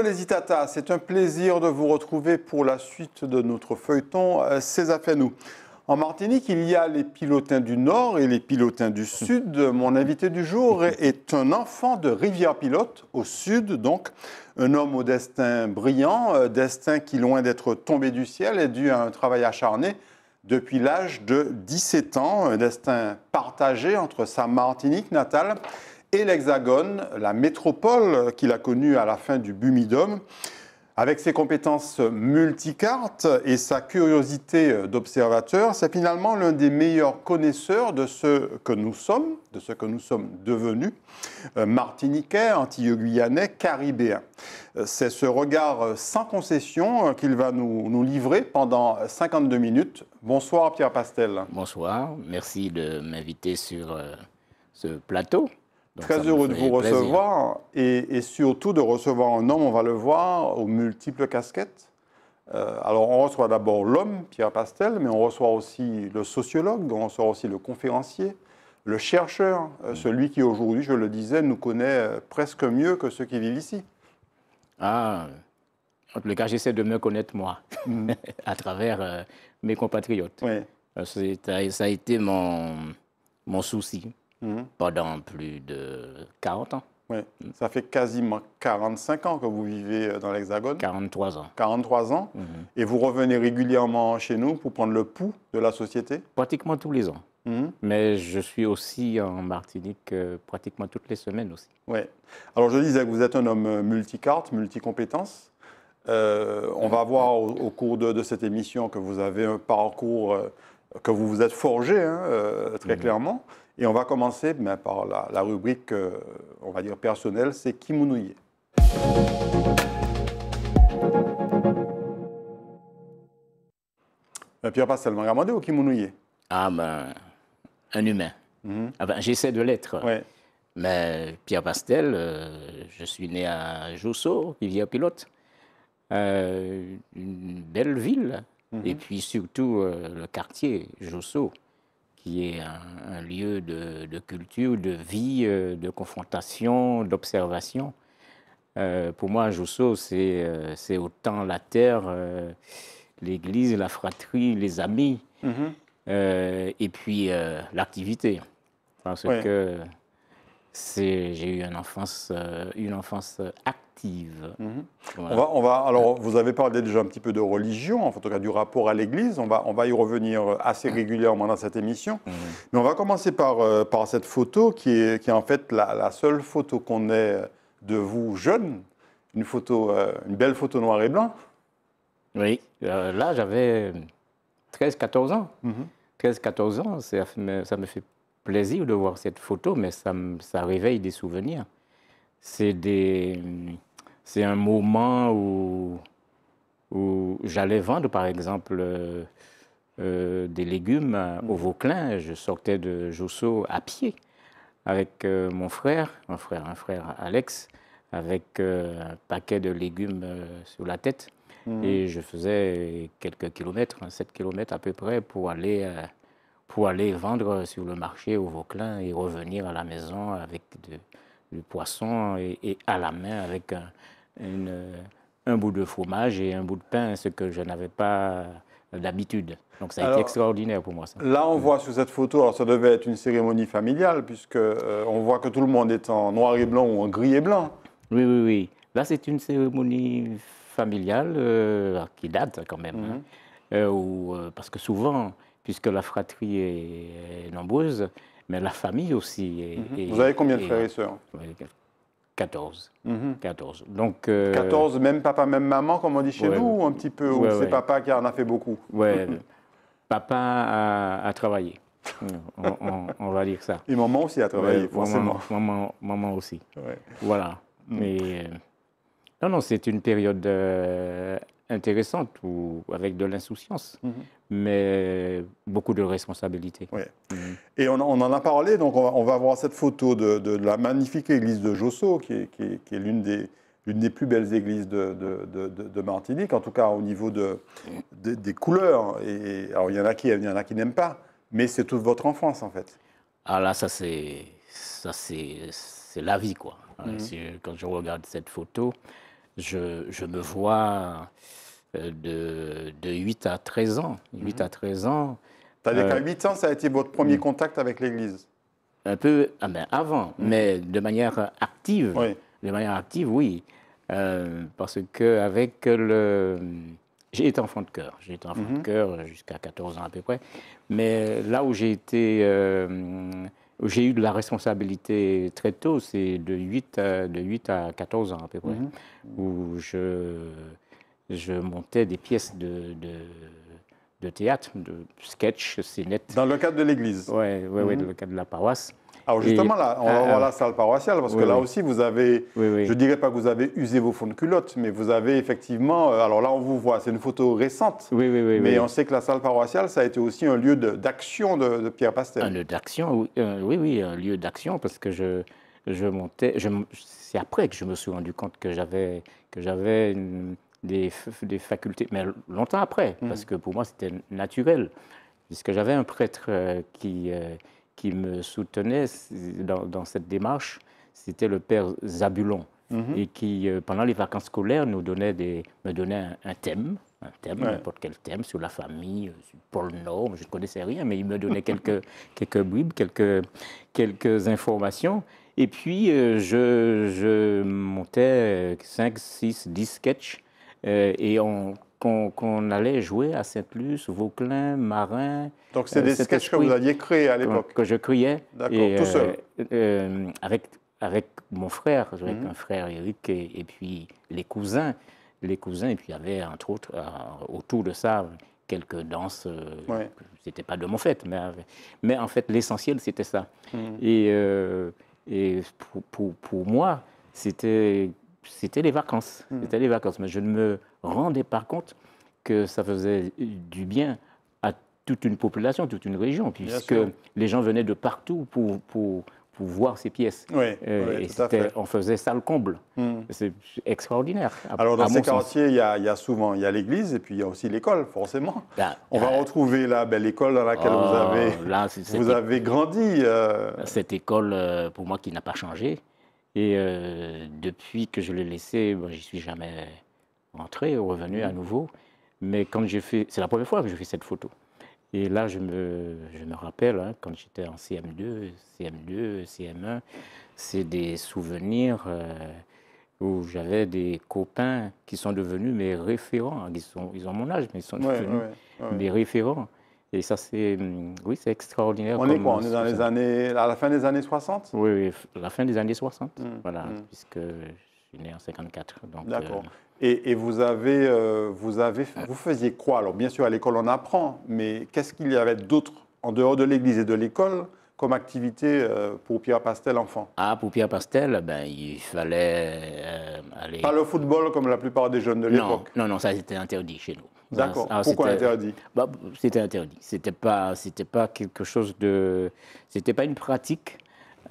les Itata, c'est un plaisir de vous retrouver pour la suite de notre feuilleton euh, César fait En Martinique, il y a les pilotins du Nord et les pilotins du Sud. Mon invité du jour est un enfant de Rivière-Pilote, au Sud donc. Un homme au destin brillant, euh, destin qui, loin d'être tombé du ciel, est dû à un travail acharné depuis l'âge de 17 ans. Un destin partagé entre sa Martinique natale et l'Hexagone, la métropole qu'il a connue à la fin du Bumidum. Avec ses compétences multicartes et sa curiosité d'observateur, c'est finalement l'un des meilleurs connaisseurs de ce que nous sommes, de ce que nous sommes devenus, euh, martiniquais, antillais-guyanais, caribéens. Euh, c'est ce regard sans concession euh, qu'il va nous, nous, livrer pendant 52 minutes. Bonsoir Pierre Pastel. Bonsoir, merci de m'inviter sur ce plateau. Très heureux de vous recevoir et, surtout de recevoir un homme, on va le voir, aux multiples casquettes. Euh, alors on reçoit d'abord l'homme, Pierre Pastel, mais on reçoit aussi le sociologue, on reçoit aussi le conférencier, le chercheur, euh, mm. celui qui aujourd'hui, je le disais, nous connaît euh, presque mieux que ceux qui vivent ici. Ah, en tout cas, j'essaie de me connaître moi, mm. à travers mes compatriotes. Oui. Ça a été mon, mon souci. Mhm. pendant plus de 40 ans. Oui. Mhm. Ça fait quasiment 45 ans que vous vivez euh, dans l'Hexagone. 43 ans. 43 ans. Mhm. Et vous revenez régulièrement chez nous pour prendre le pouls de la société Pratiquement tous les ans. Mais je suis aussi en Martinique euh, pratiquement toutes les semaines aussi. Oui. Alors je disais que vous êtes un homme euh, multicarte, multicompétence. Euh, on va voir au, cours de, cette émission que vous avez un parcours que vous vous êtes forgé, hein, très clairement. Et on va commencer par la, rubrique, euh, on va dire personnelle, c'est mounouille. Euh, Pierre pastel m'a demandé au Ah ben, un humain. Mhm. Ah, ben, j'essaie de l'être. Mais Pierre Pastel, euh, je suis né à Jousseau, Rivière-Pilote. une belle ville. Mhm. Et puis surtout le quartier Jousseau qui est un, lieu de, culture, de vie, euh, de confrontation, d'observation. Euh, pour moi, Jousseau, c'est euh, autant la terre, l'église, la fratrie, les amis, mhm. et puis l'activité. Parce que que j'ai eu une enfance, une enfance active Mhm. On va, on va, alors, vous avez parlé déjà un petit peu de religion, en tout cas du rapport à l'Église. On va, on va y revenir assez régulièrement dans cette émission. Mhm. Mais on va commencer par, euh, par cette photo qui est, qui est en fait la, seule photo qu'on ait de vous jeune. Une, photo, euh, une belle photo noir et blanc. Oui, euh, là j'avais 13-14 ans. 13-14 mhm. ans, ça me, fait plaisir de voir cette photo, mais ça, ça réveille des souvenirs. C'est des, c'est un moment où, où j'allais vendre, par exemple, euh, euh, des légumes euh, au mm. Vauclin. Je sortais de Josso à pied avec mon frère, un frère, un frère Alex, avec un paquet de légumes sur la tête. Mm. Et je faisais quelques kilomètres, 7 hein, kilomètres à peu près, pour aller, pour aller vendre sur le marché au Vauclin et revenir à la maison avec du poisson et à la main avec un, un bout de fromage et un bout de pain, ce que je n'avais pas d'habitude. Donc ça a été extraordinaire pour moi. Là, on voit sur cette photo, alors ça devait être une cérémonie familiale, puisque euh, on voit que tout le monde est en noir et blanc ou en gris et blanc. Oui, oui, oui. Là, c'est une cérémonie familiale euh, qui date quand même, hein. mhm. euh, parce que souvent, puisque la fratrie est, nombreuse, mais la famille aussi. Mhm. Vous avez combien de frères et sœurs 14. 14. Mhm. Donc, 14, euh, même papa, même maman, comme on dit chez nous, ou un petit peu, ou c'est papa qui en a fait beaucoup Ouais, papa a, travaillé. on, va dire ça. Et maman aussi a travaillé, forcément. Maman, maman, aussi. Voilà. Mm. Mais. Euh, non, non, c'est une période euh, intéressante ou avec de l'insouciance, mhm. mais beaucoup de responsabilité. Mhm. Et on, en a parlé, donc on va, voir cette photo de, la magnifique église de Josso, qui est, l'une des, des, plus belles églises de, Martinique, en tout cas au niveau des couleurs. Et, alors il y en a qui, y en a qui n'aiment pas, mais c'est toute votre enfance en fait. Ah là, ça c'est, ça c'est, la vie quoi. Mhm. Quand je regarde cette photo, je, me vois euh, de, 8 à 13 ans. 8 à 13 mhm. ans. C'est-à-dire qu'à 8 ans, ça a été votre premier mm. contact avec l'Église Un peu ah ben avant, mm. mais de manière active. Oui. De manière active, oui. Euh, parce que avec le... J'ai été enfant de cœur. J'ai été enfant de mhm. cœur jusqu'à 14 ans à peu près. Mais là où j'ai été... Euh, j'ai eu de la responsabilité très tôt, c'est de 8 euh, à, de 8 à 14 ans à peu près, mhm. où je, je montais des pièces de, de, théâtre, de sketch, net. Dans le cadre de l'église Oui, ouais, mhm. dans le cadre de la paroisse. Alors justement, là, on va ah, voir la ah. salle paroissiale, parce que là aussi, vous avez, je ne dirais pas que vous avez usé vos fonds de culotte, mais vous avez effectivement, euh, alors là, on vous voit, c'est une photo récente, oui, mais on sait que la salle paroissiale, ça a été aussi un lieu d'action de, Pierre Pastel. Un lieu d'action, euh, oui, oui, un lieu d'action, parce que je, je montais, c'est après que je me suis rendu compte que j'avais, que j'avais des, des, facultés, mais longtemps après, mmh. parce que pour moi, c'était naturel, puisque j'avais un prêtre euh, qui qui me soutenait dans, cette démarche, c'était le père Zabulon, mhm. et qui, euh, pendant les vacances scolaires, nous donnait des, me donnait un, thème, un thème, n'importe quel thème, sur la famille, euh, sur Paul Nord, je ne connaissais rien, mais il me donnait quelques, quelques bribes, quelques, quelques informations. Et puis, euh, je, montais 5, 6, 10 sketchs, et on qu'on allait jouer à Sainte-Luce, Vauclin, Marin. Donc, c'est des euh, sketchs que vous aviez créés à l'époque que, je criais. D'accord, tout seul. Euh, euh, avec, avec mon frère, avec mhm. un frère Eric et, puis les cousins. Les cousins, et puis il y avait entre autres autour de ça quelques danses. Ce C'était pas de mon fait, mais, mais en fait l'essentiel c'était ça. Mhm. Et, et pour, pour, moi, c'était les vacances. Mhm. C'était les vacances. Mais je ne me rendez par contre que ça faisait du bien à toute une population, toute une région, puisque les gens venaient de partout pour, pour, pour voir ces pièces. Oui, euh, et on faisait ça le comble. Hmm. C'est extraordinaire. Alors, dans ces quartiers, il y, a souvent il l'église et puis il y a aussi l'école, forcément. Ben, on va ben, retrouver la belle l'école dans laquelle vous oh, avez, là, vous avez grandi. Euh. Cette école, euh, pour moi, qui n'a pas changé. Et depuis que je l'ai laissée, je j'y suis jamais entré, revenu à mm. nouveau. Mais quand j'ai fait, c'est la première fois que je fais cette photo. Et là, je me, je me rappelle, hein, quand j'étais en CM2, CM2, CM1, c'est des souvenirs euh, où j'avais des copains qui sont devenus mes référents. Ils, sont, ils ont mon âge, mais ils sont devenus mes référents. Et ça, c'est mm, oui, c'est extraordinaire. On est quoi On est dans les années, à la fin des années 60 Oui, la fin des années 60, mm, voilà, puisque je suis né en 54. D'accord. Euh, et, vous, avez, euh, vous, avez, vous faisiez quoi Alors, bien sûr, à l'école, on apprend, mais qu'est-ce qu'il y avait d'autre en dehors de l'église et de l'école comme activité euh, pour Pierre Pastel enfant Ah, pour Pierre Pastel, ben, il fallait euh, aller. Pas le football comme la plupart des jeunes de l'époque Non, non, ça c'était interdit chez nous. D'accord. Pourquoi interdit bah, C'était interdit. C'était pas, c'était pas quelque chose de, c'était pas une pratique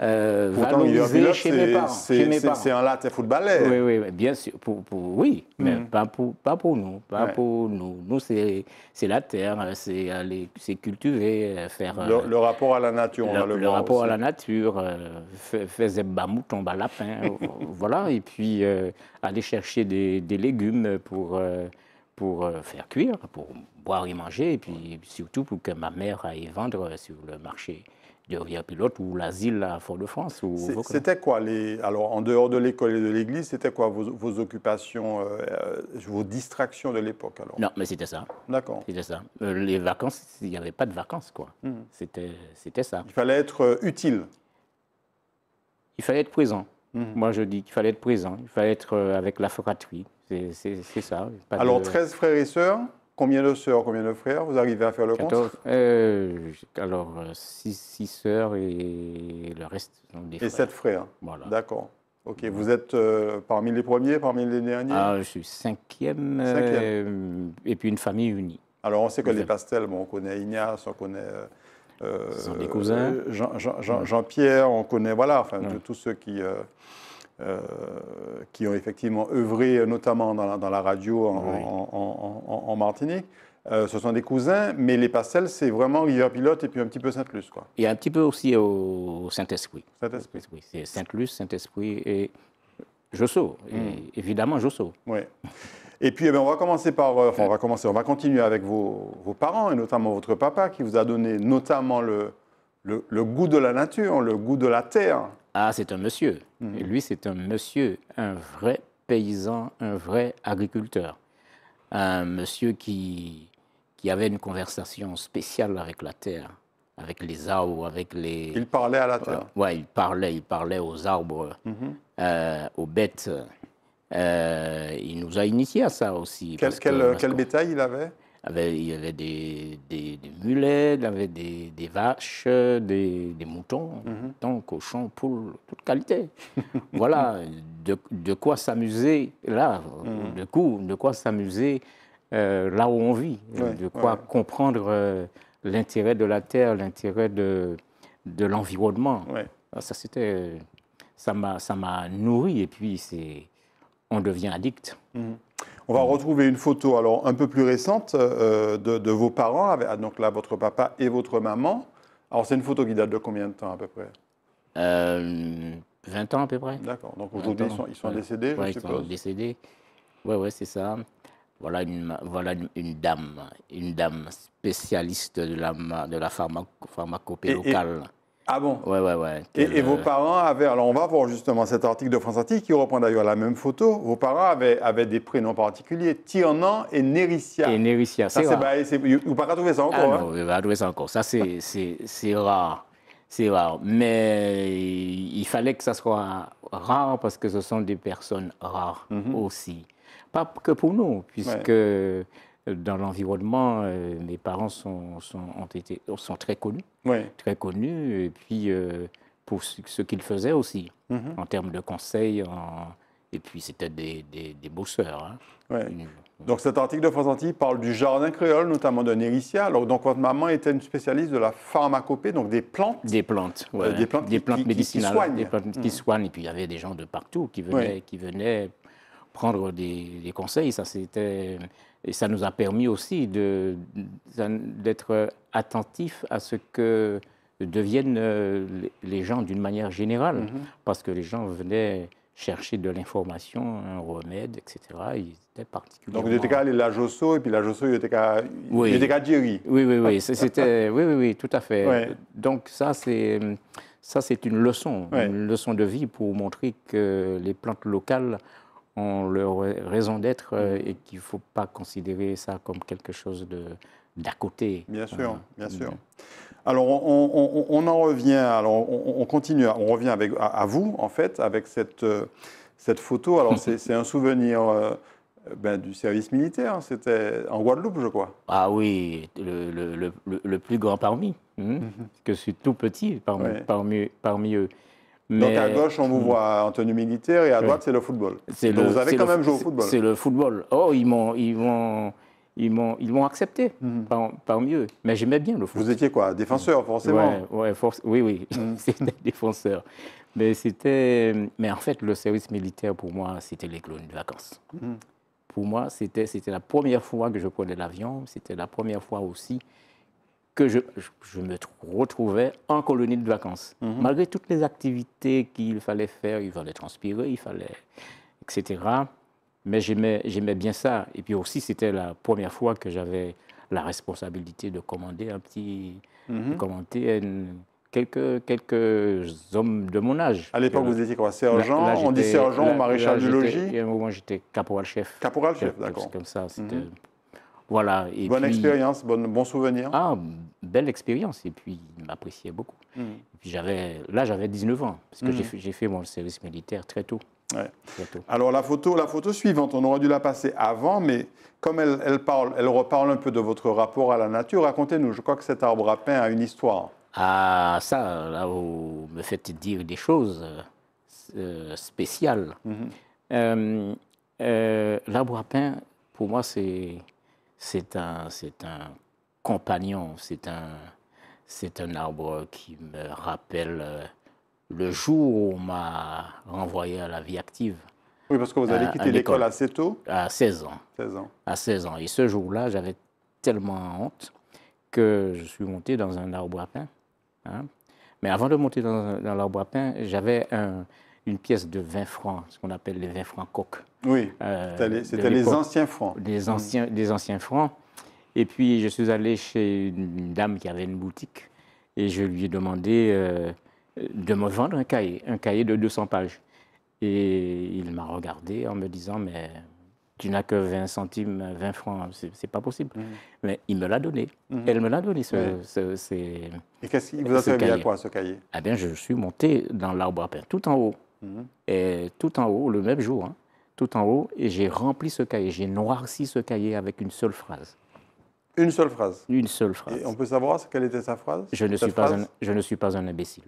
euh, chez mes parents. C'est un latin footballeur. Oui, oui, bien sûr. Pour, pour oui, mais hmm. pas pour, pas pour nous. Pas pour nous. Nous, c'est la terre, c'est cultiver, euh, faire. Euh, le, rapport à la nature, le, rapport à la nature, euh, faire zembamou, tomber lapin, euh, voilà. Et puis, aller chercher des, des légumes pour pour faire cuire, pour boire et manger, et puis surtout pour que ma mère aille vendre sur le marché de un pilote ou l'asile à Fort-de-France. C'était quoi les, Alors, en dehors de l'école et de l'église, c'était quoi vos, occupations, euh, euh, vos distractions de l'époque alors Non, mais c'était ça. D'accord. C'était ça. Euh, les vacances, il n'y avait pas de vacances, quoi. Hmm. C'était, ça. Il fallait être utile. Il fallait être présent. Hmm. Moi, je dis qu'il fallait être présent. Il fallait être avec la fratrie. C'est, ça. Alors, 13 frères et sœurs Combien de sœurs, combien de frères Vous arrivez à faire le compte euh, Alors, euh, six sœurs et le reste sont des frères. Et sept frères Voilà. D'accord. Ok, vous êtes euh, parmi les premiers, parmi les derniers ah, Je suis cinquième, cinquième. et puis une famille unie. Alors, on sait que les pastels, bon, on connaît Ignace, on connaît... Ce cousins. Jean-Pierre, on connaît, voilà, enfin, tous ceux qui... Euh, qui ont effectivement œuvré euh, notamment dans la, radio en, Martinique. Euh, ce sont des cousins, mais les pastels, c'est vraiment Rivière Pilote et puis un petit peu Sainte-Luce. Quoi. Et un petit peu aussi au Saint-Esprit. Saint-Esprit. C'est Sainte-Luce, Saint-Esprit et Josso. Hmm. évidemment, Josso. Oui. Et puis, eh ben, on va commencer par. on va commencer, on va continuer avec vos, parents et notamment votre papa qui vous a donné notamment le, le, le goût de la nature, le goût de la terre. Ah, c'est un monsieur. Mhm. lui, c'est un monsieur, un vrai paysan, un vrai agriculteur. Un monsieur qui, qui avait une conversation spéciale avec la terre, avec les arbres, avec les... Il parlait à la terre. Euh, ouais, il parlait, il parlait aux arbres, mhm. euh, aux bêtes. Euh, il nous a initiés à ça aussi. quel bétail il avait il y avait des, mulets, il y avait des, vaches, des, moutons, mm cochons, poules, toute qualité. voilà, de, quoi s'amuser là, mhm. de, coup, de quoi s'amuser euh, là où on vit, de quoi comprendre euh, l'intérêt de la terre, l'intérêt de, de l'environnement. Ah, ça, c'était, ça m'a nourri et puis c'est, on devient addict. Mhm. On va retrouver une photo alors un peu plus récente euh, de, vos parents, ah, donc là votre papa et votre maman. Alors c'est une photo qui date de combien de temps à peu près 20 euh, ans à peu près. D'accord. Donc aujourd'hui ils sont, ils sont décédés, je Ils sont décédés. Ouais ouais c'est ça. Voilà une voilà une, dame une dame spécialiste de la de la pharmacopée locale. Ah bon Ouais, ouais, ouais. Et, vos euh, parents avaient, alors on va voir justement cet article de France Antique qui reprend d'ailleurs la même photo, vos parents avaient, des prénoms particuliers, Tirnan et Néricia. Et Néricia, c'est rare. Bah, vous ne pas trouver ça encore. Ah hein. non, pas trouver ça encore. Ça, c'est rare. C'est rare. Mais il fallait que ça soit rare parce que ce sont des personnes rares mhm. aussi. Pas que pour nous, puisque euh, dans l'environnement, euh, mes parents sont, ont été, sont très connus. Très connus. Et puis, euh, pour ce qu'ils faisaient aussi, mm-hmm. en termes de conseils. Et puis, c'était des, des, bosseurs. Hein. Donc, cet article de France Antilles parle du jardin créole, notamment de Néricia. Alors, donc, votre maman était une spécialiste de la pharmacopée, donc des plantes. Des plantes, ouais. des plantes, des plantes médicinales. Qui soignent. Des plantes qui mm. soignent. Et puis, il y avait des gens de partout qui venaient, qui venaient prendre des, des conseils. Ça, c'était et ça nous a permis aussi d'être attentifs à ce que deviennent euh, les gens d'une manière générale, mhm. parce que les gens venaient chercher de l'information, un remède, etc. Ils étaient particuliers. Donc, il était qu'à la Josso, et puis la Josso, ils étaient qu'à oui. Djeri. Oui, oui, oui, c'était... oui, oui, oui, tout à fait. Donc, ça, c'est... Ça, c'est une leçon, une leçon de vie pour montrer que les plantes locales ont leur raison d'être euh, mm. et qu'il ne faut pas considérer ça comme quelque chose de d'à côté. Bien sûr, bien mm. sûr. Alors, on, on, on en revient, alors on, continue, on revient avec, à, vous, en fait, avec cette, euh, cette photo. Alors, c'est un souvenir euh, ben, du service militaire, hein, c'était en Guadeloupe, je crois. Ah oui, le, le, le, plus grand parmi, hein, mm-hmm. parce que c'est tout petit parmi, parmi, parmi eux. Donc à gauche, on vous hmm. voit en tenue militaire et à droite, c'est le football. vous avez quand même joué au football. C'est le football. Oh, ils m'ont, ils vont, ils ils accepté hmm. pas mieux. parmi Mais j'aimais bien le football. Vous étiez quoi, défenseur forcément. oui, oui, hmm. c'était défenseur. Mais c'était, mais en fait, le service militaire pour moi, c'était les clones de vacances. Pour moi, c'était, c'était la première fois que je prenais l'avion. C'était la première fois aussi que je, je, me retrouvais en colonie de vacances. Mhm. Malgré toutes les activités qu'il fallait faire, il fallait transpirer, il fallait, etc. Mais j'aimais bien ça. Et puis aussi, c'était la première fois que j'avais la responsabilité de commander un petit, mhm. de commander quelques, quelques hommes de mon âge. À l'époque, vous étiez quoi Sergent On dit sergent, maréchal de logis Et à un moment, j'étais caporal-chef. Caporal-chef, d'accord. Comme ça, c'était... Mhm. Voilà. bonne expérience, bon souvenir. Ah, belle expérience. Et puis, il m'appréciait beaucoup. Mm. puis, j'avais, là, j'avais 19 ans, parce que j'ai, mm. fait, mon service militaire très tôt. Alors, la photo, la photo suivante, on aurait dû la passer avant, mais comme elle, parle, elle reparle un peu de votre rapport à la nature, racontez-nous. Je crois que cet arbre à pain a une histoire. Ah, ça, là vous me faites dire des choses euh, spéciales. Mm-hmm. Euh, euh, l'arbre à pain, pour moi, c'est c'est un, c'est un compagnon, c'est un, c'est un arbre qui me rappelle euh, le jour où on m'a renvoyé à la vie active. Oui, parce que vous avez euh, quitté l'école assez tôt À 16 ans. ans. À 16 ans. Et ce jour-là, j'avais tellement honte que je suis monté dans un arbre à pain. Hein. Mais avant de monter dans, dans l'arbre à pain, j'avais un, une pièce de 20 francs, ce qu'on appelle les 20 francs coques. Oui, euh, c'était les anciens francs. Les mm. anciens, anciens francs. Et puis, je suis allé chez une dame qui avait une boutique et je lui ai demandé euh, de me vendre un cahier, un cahier de 200 pages. Et il m'a regardé en me disant, mais tu n'as que 20 centimes, 20 francs, c'est pas possible. Mm. Mais il me l'a donné. Mm-hmm. Elle me l'a donné. Ce, et qu'est-ce vous a servi à quoi ce cahier Eh ah bien, je suis monté dans l'arbre à pain, tout en haut. Mm-hmm. Et tout en haut, le même jour, hein, tout en haut, et j'ai rempli ce cahier, j'ai noirci ce cahier avec une seule phrase. Une seule phrase Une seule phrase. Et on peut savoir quelle était sa phrase Je ne, suis pas, Un, je ne suis pas un imbécile.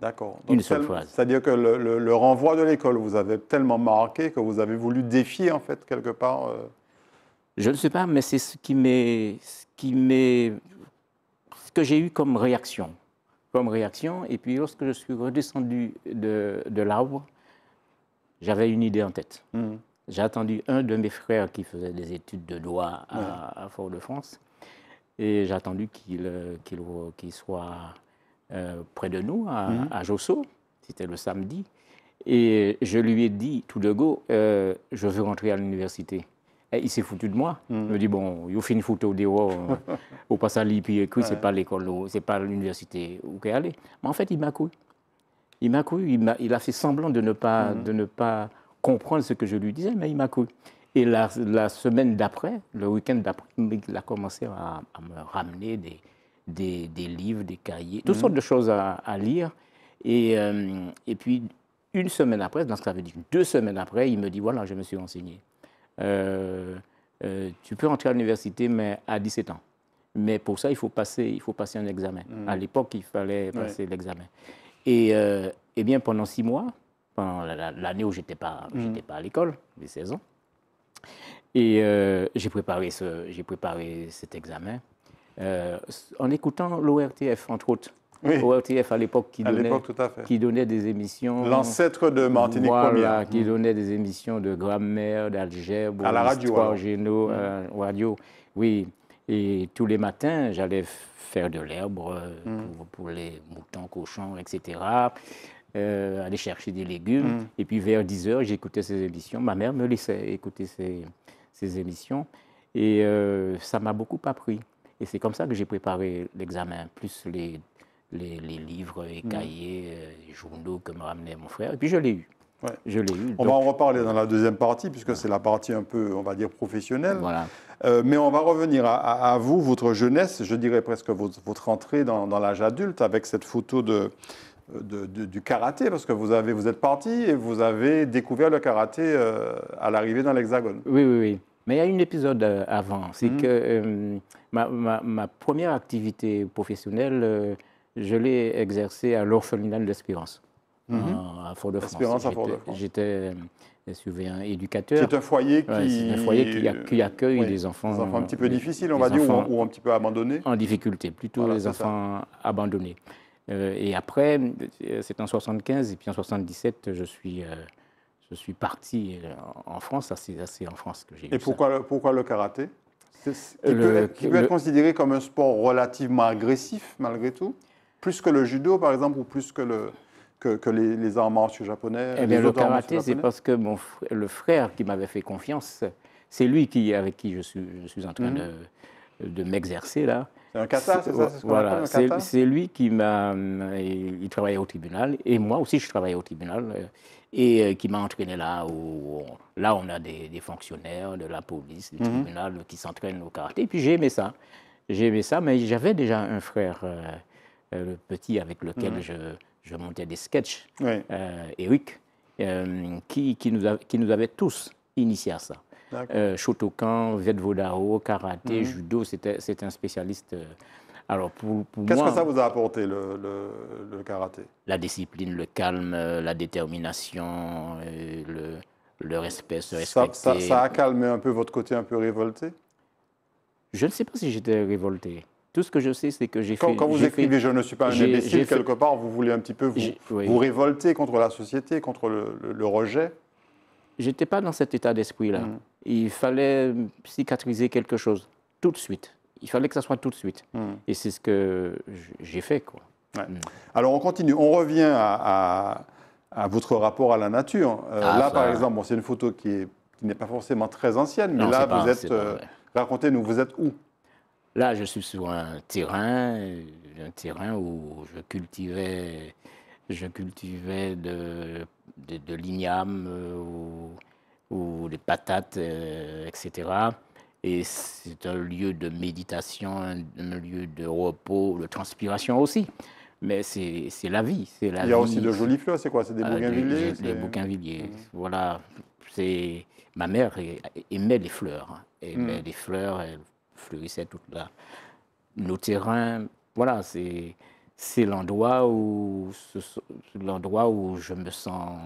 D'accord. Une seule phrase. C'est-à-dire que le, renvoi de l'école vous avait tellement marqué que vous avez voulu défier, en fait, quelque part. Euh, je ne sais pas, mais c'est ce qui m'est. Ce, ce que j'ai eu comme réaction comme réaction. Et puis lorsque je suis redescendu de, de l'arbre, j'avais une idée en tête. Mmh. J'ai attendu un de mes frères qui faisait des études de droit à, à Fort-de-France. Et j'ai attendu qu'il euh, qu'il soit euh, près de nous, à, mmh. à C'était le samedi. Et je lui ai dit tout de go, euh, je veux rentrer à l'université. Eh, il s'est foutu de moi. Mm. Il me dit bon, il fait une photo moi, au euh, passage, puis écoute, c'est pas l'école, c'est pas l'université où qu'est aller. Mais en fait, il m'a cru. Il m'a cru, il a, il a, fait semblant de ne, pas, mm. de ne pas comprendre ce que je lui disais, mais il m'a cru. Et la, la semaine d'après, le week-end d'après, il a commencé à, me ramener des, des, livres, des cahiers, toutes mm. sortes de choses à, lire. Et, euh, et puis, une semaine après, dans ce que ça veut dire, deux semaines après, il me dit voilà, je me suis renseigné. Euh, euh, tu peux entrer à l'université, mais à 17 ans. Mais pour ça, il faut passer, il faut passer un examen. Mm. À l'époque, il fallait passer l'examen. Et, euh, eh bien, pendant six mois, pendant l'année où je n'étais pas, mm. pas à l'école, les 16 ans, et j'ai préparé, ce, préparé cet examen en écoutant l'ORTF, entre autres oui. ORTF à l'époque qui, donnait, qui donnait des émissions. L'ancêtre de Martinique voilà, qui mm. donnait des émissions de grammaire, d'algèbre, à la radio, Géno, mm. euh, radio. Oui. Et tous les matins, j'allais faire de l'herbe euh, mm. pour, les moutons, cochons, etc. Euh, aller chercher des légumes. Et puis vers 10 heures, j'écoutais ces émissions. Ma mère me laissait écouter ces, ces émissions. Et ça m'a beaucoup appris. Et c'est comme ça que j'ai préparé l'examen, plus les les, livres et mm. cahiers, euh, journaux que me ramenait mon frère. Et puis je l'ai eu. Je On va en reparler dans la deuxième partie, puisque c'est la partie un peu, on va dire, professionnelle. Voilà. Euh, mais on va revenir à, vous, votre jeunesse, je dirais presque votre, entrée dans, l'âge adulte, avec cette photo de, du karaté, parce que vous, avez, vous êtes parti et vous avez découvert le karaté euh, à l'arrivée dans l'Hexagone. Oui, oui, oui. Mais il y a un épisode avant. C'est mm. que ma, ma, première activité professionnelle je l'ai exercé à l'orphelinat de l'Espérance, mhm. euh, à Fort-de-France. J'étais surveillant euh, éducateur. C'est un foyer qui, un foyer qui, accueille des enfants. Des enfants un petit peu euh, difficiles, on va dire, ou, un petit peu abandonnés En difficulté, plutôt des les enfants abandonnés. et après, c'est en 75, et puis en 77, je suis. je suis parti en France, c'est en France que j'ai Et pourquoi, Le, pourquoi le karaté qui, peut, être, considéré comme un sport relativement agressif, malgré tout plus que le judo, par exemple, ou plus que, le, que, les, les, arts martiaux japonais Eh bien, le karaté, c'est parce que mon, le frère qui m'avait fait confiance, c'est lui qui, avec qui je suis, en train mhm. de, de m'exercer, là. C'est un kata, c'est ça Voilà, c'est lui qui m'a... Il travaillait au tribunal, et moi aussi, je travaillais au tribunal, euh, et euh, qui m'a entraîné là, où là, on a des, fonctionnaires de la police, du mhm. tribunal, qui s'entraînent au karaté, et puis j'ai aimé ça. J'ai aimé ça, mais j'avais déjà un frère... Euh, euh, le petit avec lequel mhm. je, montais des sketchs, euh, Eric, euh, qui, nous qui nous avait tous initiés à ça. Euh, Shotokan, karaté, mhm. judo, judo, c'était un spécialiste. Alors pour, Qu'est-ce que ça vous a apporté, le, karaté La discipline, le calme, la détermination, le, respect, se respecter. ça, a calmé un peu votre côté un peu révolté Je ne sais pas si j'étais révolté. Tout ce que je sais, c'est que j'ai fait. Quand vous écrivez Je ne suis pas un imbécile, quelque part, vous voulez un petit peu vous, révolter contre la société, contre le, rejet Je rejet J'étais pas dans cet état d'esprit-là. Mm. Il fallait cicatriser quelque chose, tout de suite. Il fallait que ça soit tout de suite. Mm. Et c'est ce que j'ai fait, quoi. Mm. Alors, on continue. On revient à, votre rapport à la nature. Euh, ah, là, par exemple, c'est une photo qui n'est pas forcément très ancienne, mais là, vous êtes. Euh, racontez-nous, vous êtes où Là, je suis sur un terrain, un terrain où je cultivais, je cultivais de, de, l'igname euh, ou, ou, des patates, euh, etc. Et c'est un lieu de méditation, un, lieu de repos, de transpiration aussi. Mais c'est la vie. La Il y a aussi de jolies fleurs, c'est quoi C'est des bouquins ah, bougainvilliers Des, des bougainvilliers, mhm. voilà. Ma mère aimait les fleurs, hein. mhm. aimait les fleurs, elle fleurissait toute là. Nos terrains, voilà, c'est c'est l'endroit où l'endroit où je me sens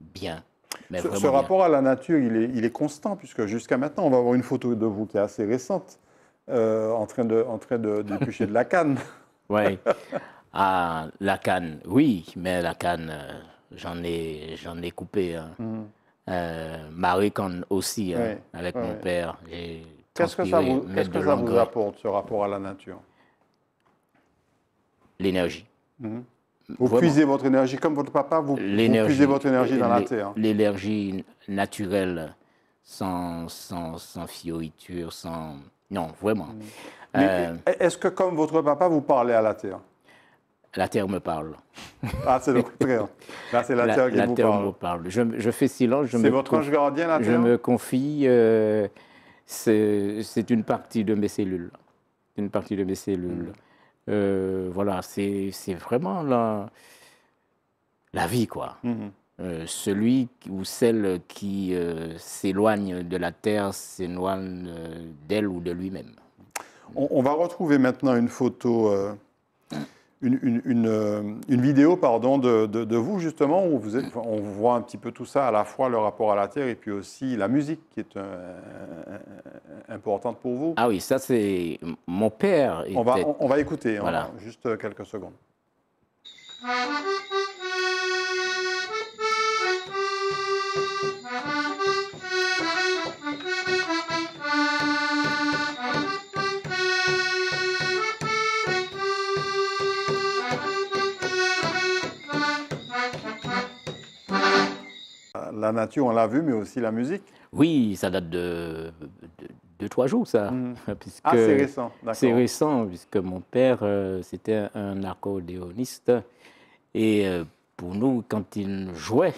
bien. ce, rapport à la nature, il est, constant puisque jusqu'à maintenant, on va avoir une photo de vous qui est assez récente, euh, en train de en de, pêcher de la canne. oui. Ah, la canne, oui, mais la canne, euh, j'en ai j'en ai coupé. Hein. Mm. Euh, Marie canne aussi, hein, avec mon père. Qu'est-ce que ça vous, rapporte, ce ce rapport à la nature L'énergie. Mhm. Mm, vous puisez votre énergie, comme votre papa, vous, puisez votre énergie dans la terre. L'énergie naturelle, sans, sans, sans fioriture, sans... Non, vraiment. Mm. Euh, est-ce que, comme votre papa, vous parlez à la terre La terre me parle. Ah, c'est le contraire. Là, c'est la, terre qui la terre parle. Me parle. Je, fais silence. C'est votre ange gardien, la terre Je me confie... Euh, c'est une partie de mes cellules. Une partie de mes cellules. Mm. Euh, voilà, c'est vraiment la, la vie, quoi. Mm-hmm. Euh, celui ou celle qui euh, s'éloigne de la Terre s'éloigne d'elle ou de lui-même. On, on, va retrouver maintenant une photo une, euh, une, vidéo pardon, de, de, vous, justement, où vous on voit un petit peu tout ça, à la fois le rapport à la Terre et puis aussi la musique qui est euh, euh, importante pour vous. Ah oui, ça c'est mon père. On, va, on, va écouter, hein, voilà. hein, juste quelques secondes. la nature, on l'a vu, mais aussi la musique. Oui, ça date de, de, trois jours, ça. Mm. Ah, c'est récent, d'accord. C'est récent, puisque mon père, euh, c'était un accordéoniste. Et euh, pour nous, quand il jouait,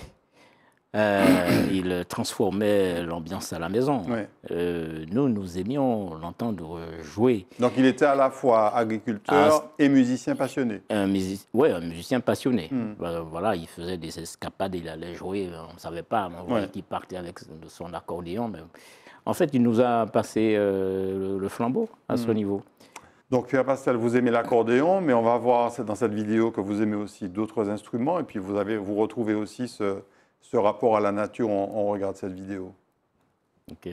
euh, il transformait l'ambiance à la maison. Euh, nous, nous aimions l'entendre jouer. Donc il était à la fois agriculteur ah, et musicien passionné. Un oui, un musicien passionné. Hmm. Euh, voilà, il faisait des escapades, il allait jouer, on ne savait pas, on voyait qu'il partait avec son accordéon. Mais... En fait, il nous a passé le, flambeau à ce hmm. niveau. Donc Pierre Pastel, vous aimez l'accordéon, mais on va voir dans cette vidéo que vous aimez aussi d'autres instruments, et puis vous, avez, vous retrouvez aussi ce, ce rapport à la nature, on, regarde cette vidéo. OK.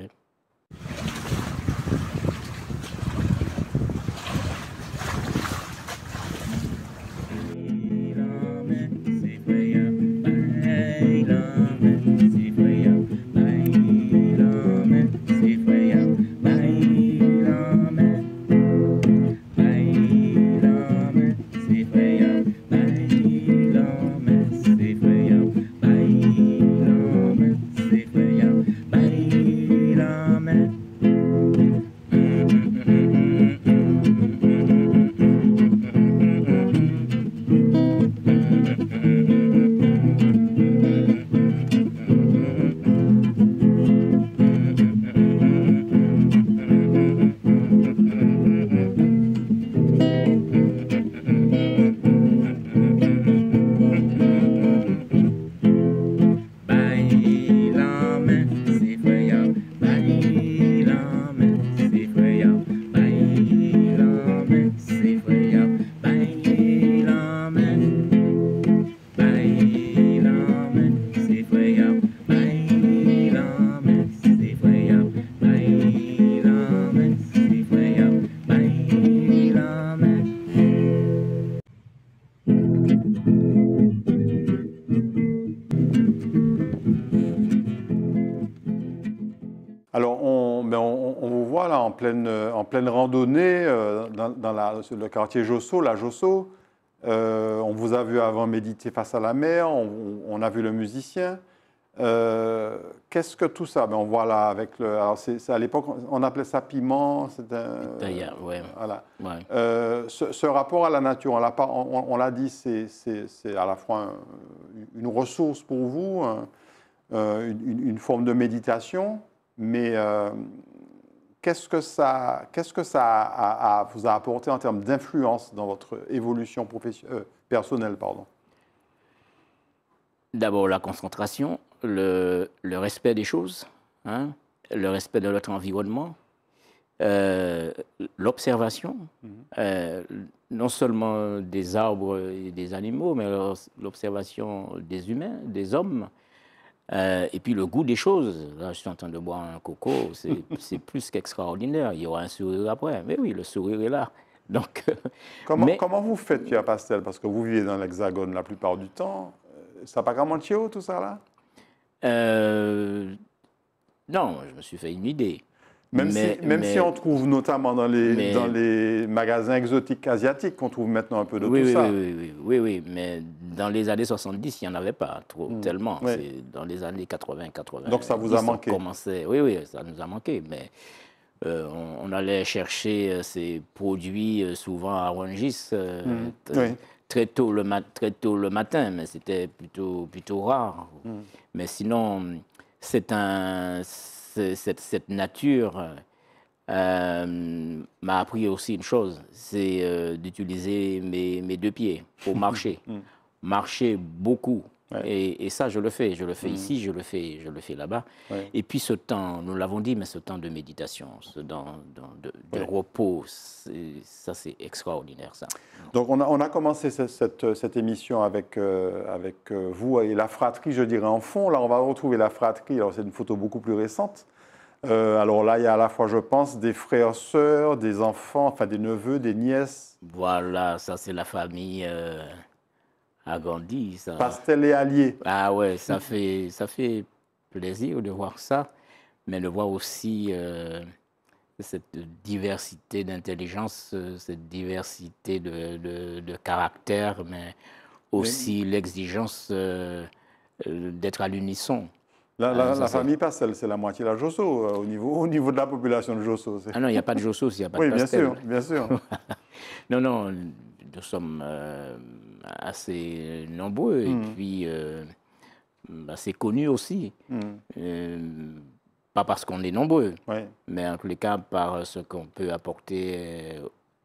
Euh, en pleine randonnée euh, dans, le quartier Josso, la Josso. Euh, on vous a vu avant méditer face à la mer, on, a vu le musicien. Qu'est-ce que tout ça Mais ben, On voit là avec le. à l'époque, on appelait ça piment. C'est D'ailleurs, oui. Voilà. ce, rapport à la nature, on l'a on, dit, c'est à la fois une ressource pour vous, une, une, forme de méditation, mais qu'est-ce que ça, qu'est-ce que ça a, vous a apporté en termes d'influence dans votre évolution euh, personnelle pardon D'abord la concentration, le, respect des choses, hein, le respect de notre environnement, euh, l'observation, mhm. euh, non seulement des arbres et des animaux, mais l'observation des humains, des hommes, euh, et puis le goût des choses. Là, je suis en train de boire un coco, c'est plus qu'extraordinaire. Il y aura un sourire après. Mais oui, le sourire est là. Donc, euh, comment, comment vous faites, Pierre Pastel Parce que vous vivez dans l'Hexagone la plupart du temps. Euh, ça n'a pas grand tout ça, là Non, je me suis fait une idée. Même, si, on trouve notamment dans les, les magasins exotiques asiatiques qu'on trouve maintenant un peu de oui, tout oui, ça. Oui, oui, oui, mais dans les années 70, il n'y en avait pas trop, hmm. tellement. C'est dans les années 80, 80. Donc ça vous a manqué commençait, Oui, oui, ça nous a manqué. Mais euh, on, allait chercher euh, ces produits euh, souvent à Rungis hmm. très, tôt le très tôt le matin, mais c'était plutôt, plutôt rare. Hmm. Mais sinon, c'est un cette, nature euh, m'a appris aussi une chose, c'est euh, d'utiliser mes, deux pieds pour marcher. Mm. marcher beaucoup, et, ça, je le fais. Je le fais mm. ici, je le fais, je le fais là-bas. Et puis ce temps, nous l'avons dit, mais ce temps de méditation, ce temps de, repos, ça c'est extraordinaire. Ça. Donc on a, on a commencé cette, émission avec, euh, avec euh, vous et la fratrie, je dirais, en fond. Là, on va retrouver la fratrie. Alors c'est une photo beaucoup plus récente. Euh, alors là, il y a à la fois, je pense, des frères, sœurs, des enfants, enfin des neveux, des nièces. Voilà, ça c'est la famille a Ça... Pastel et allié. Ah ouais, ça fait, ça fait plaisir de voir ça, mais de voir aussi euh, cette diversité d'intelligence, euh, cette diversité de, caractère, mais aussi l'exigence euh, d'être à l'unisson. La, ah, famille Pastel, c'est la moitié de la Josso au, niveau, au niveau de la population de Josso. Ah non, il n'y a pas de Josso il n'y a pas de Pastel. Oui, bien sûr, bien sûr. non, non, nous sommes euh, assez nombreux et mm. puis euh, assez connus aussi. Mm. Euh, pas parce qu'on est nombreux, mais en tous les cas par ce qu'on peut apporter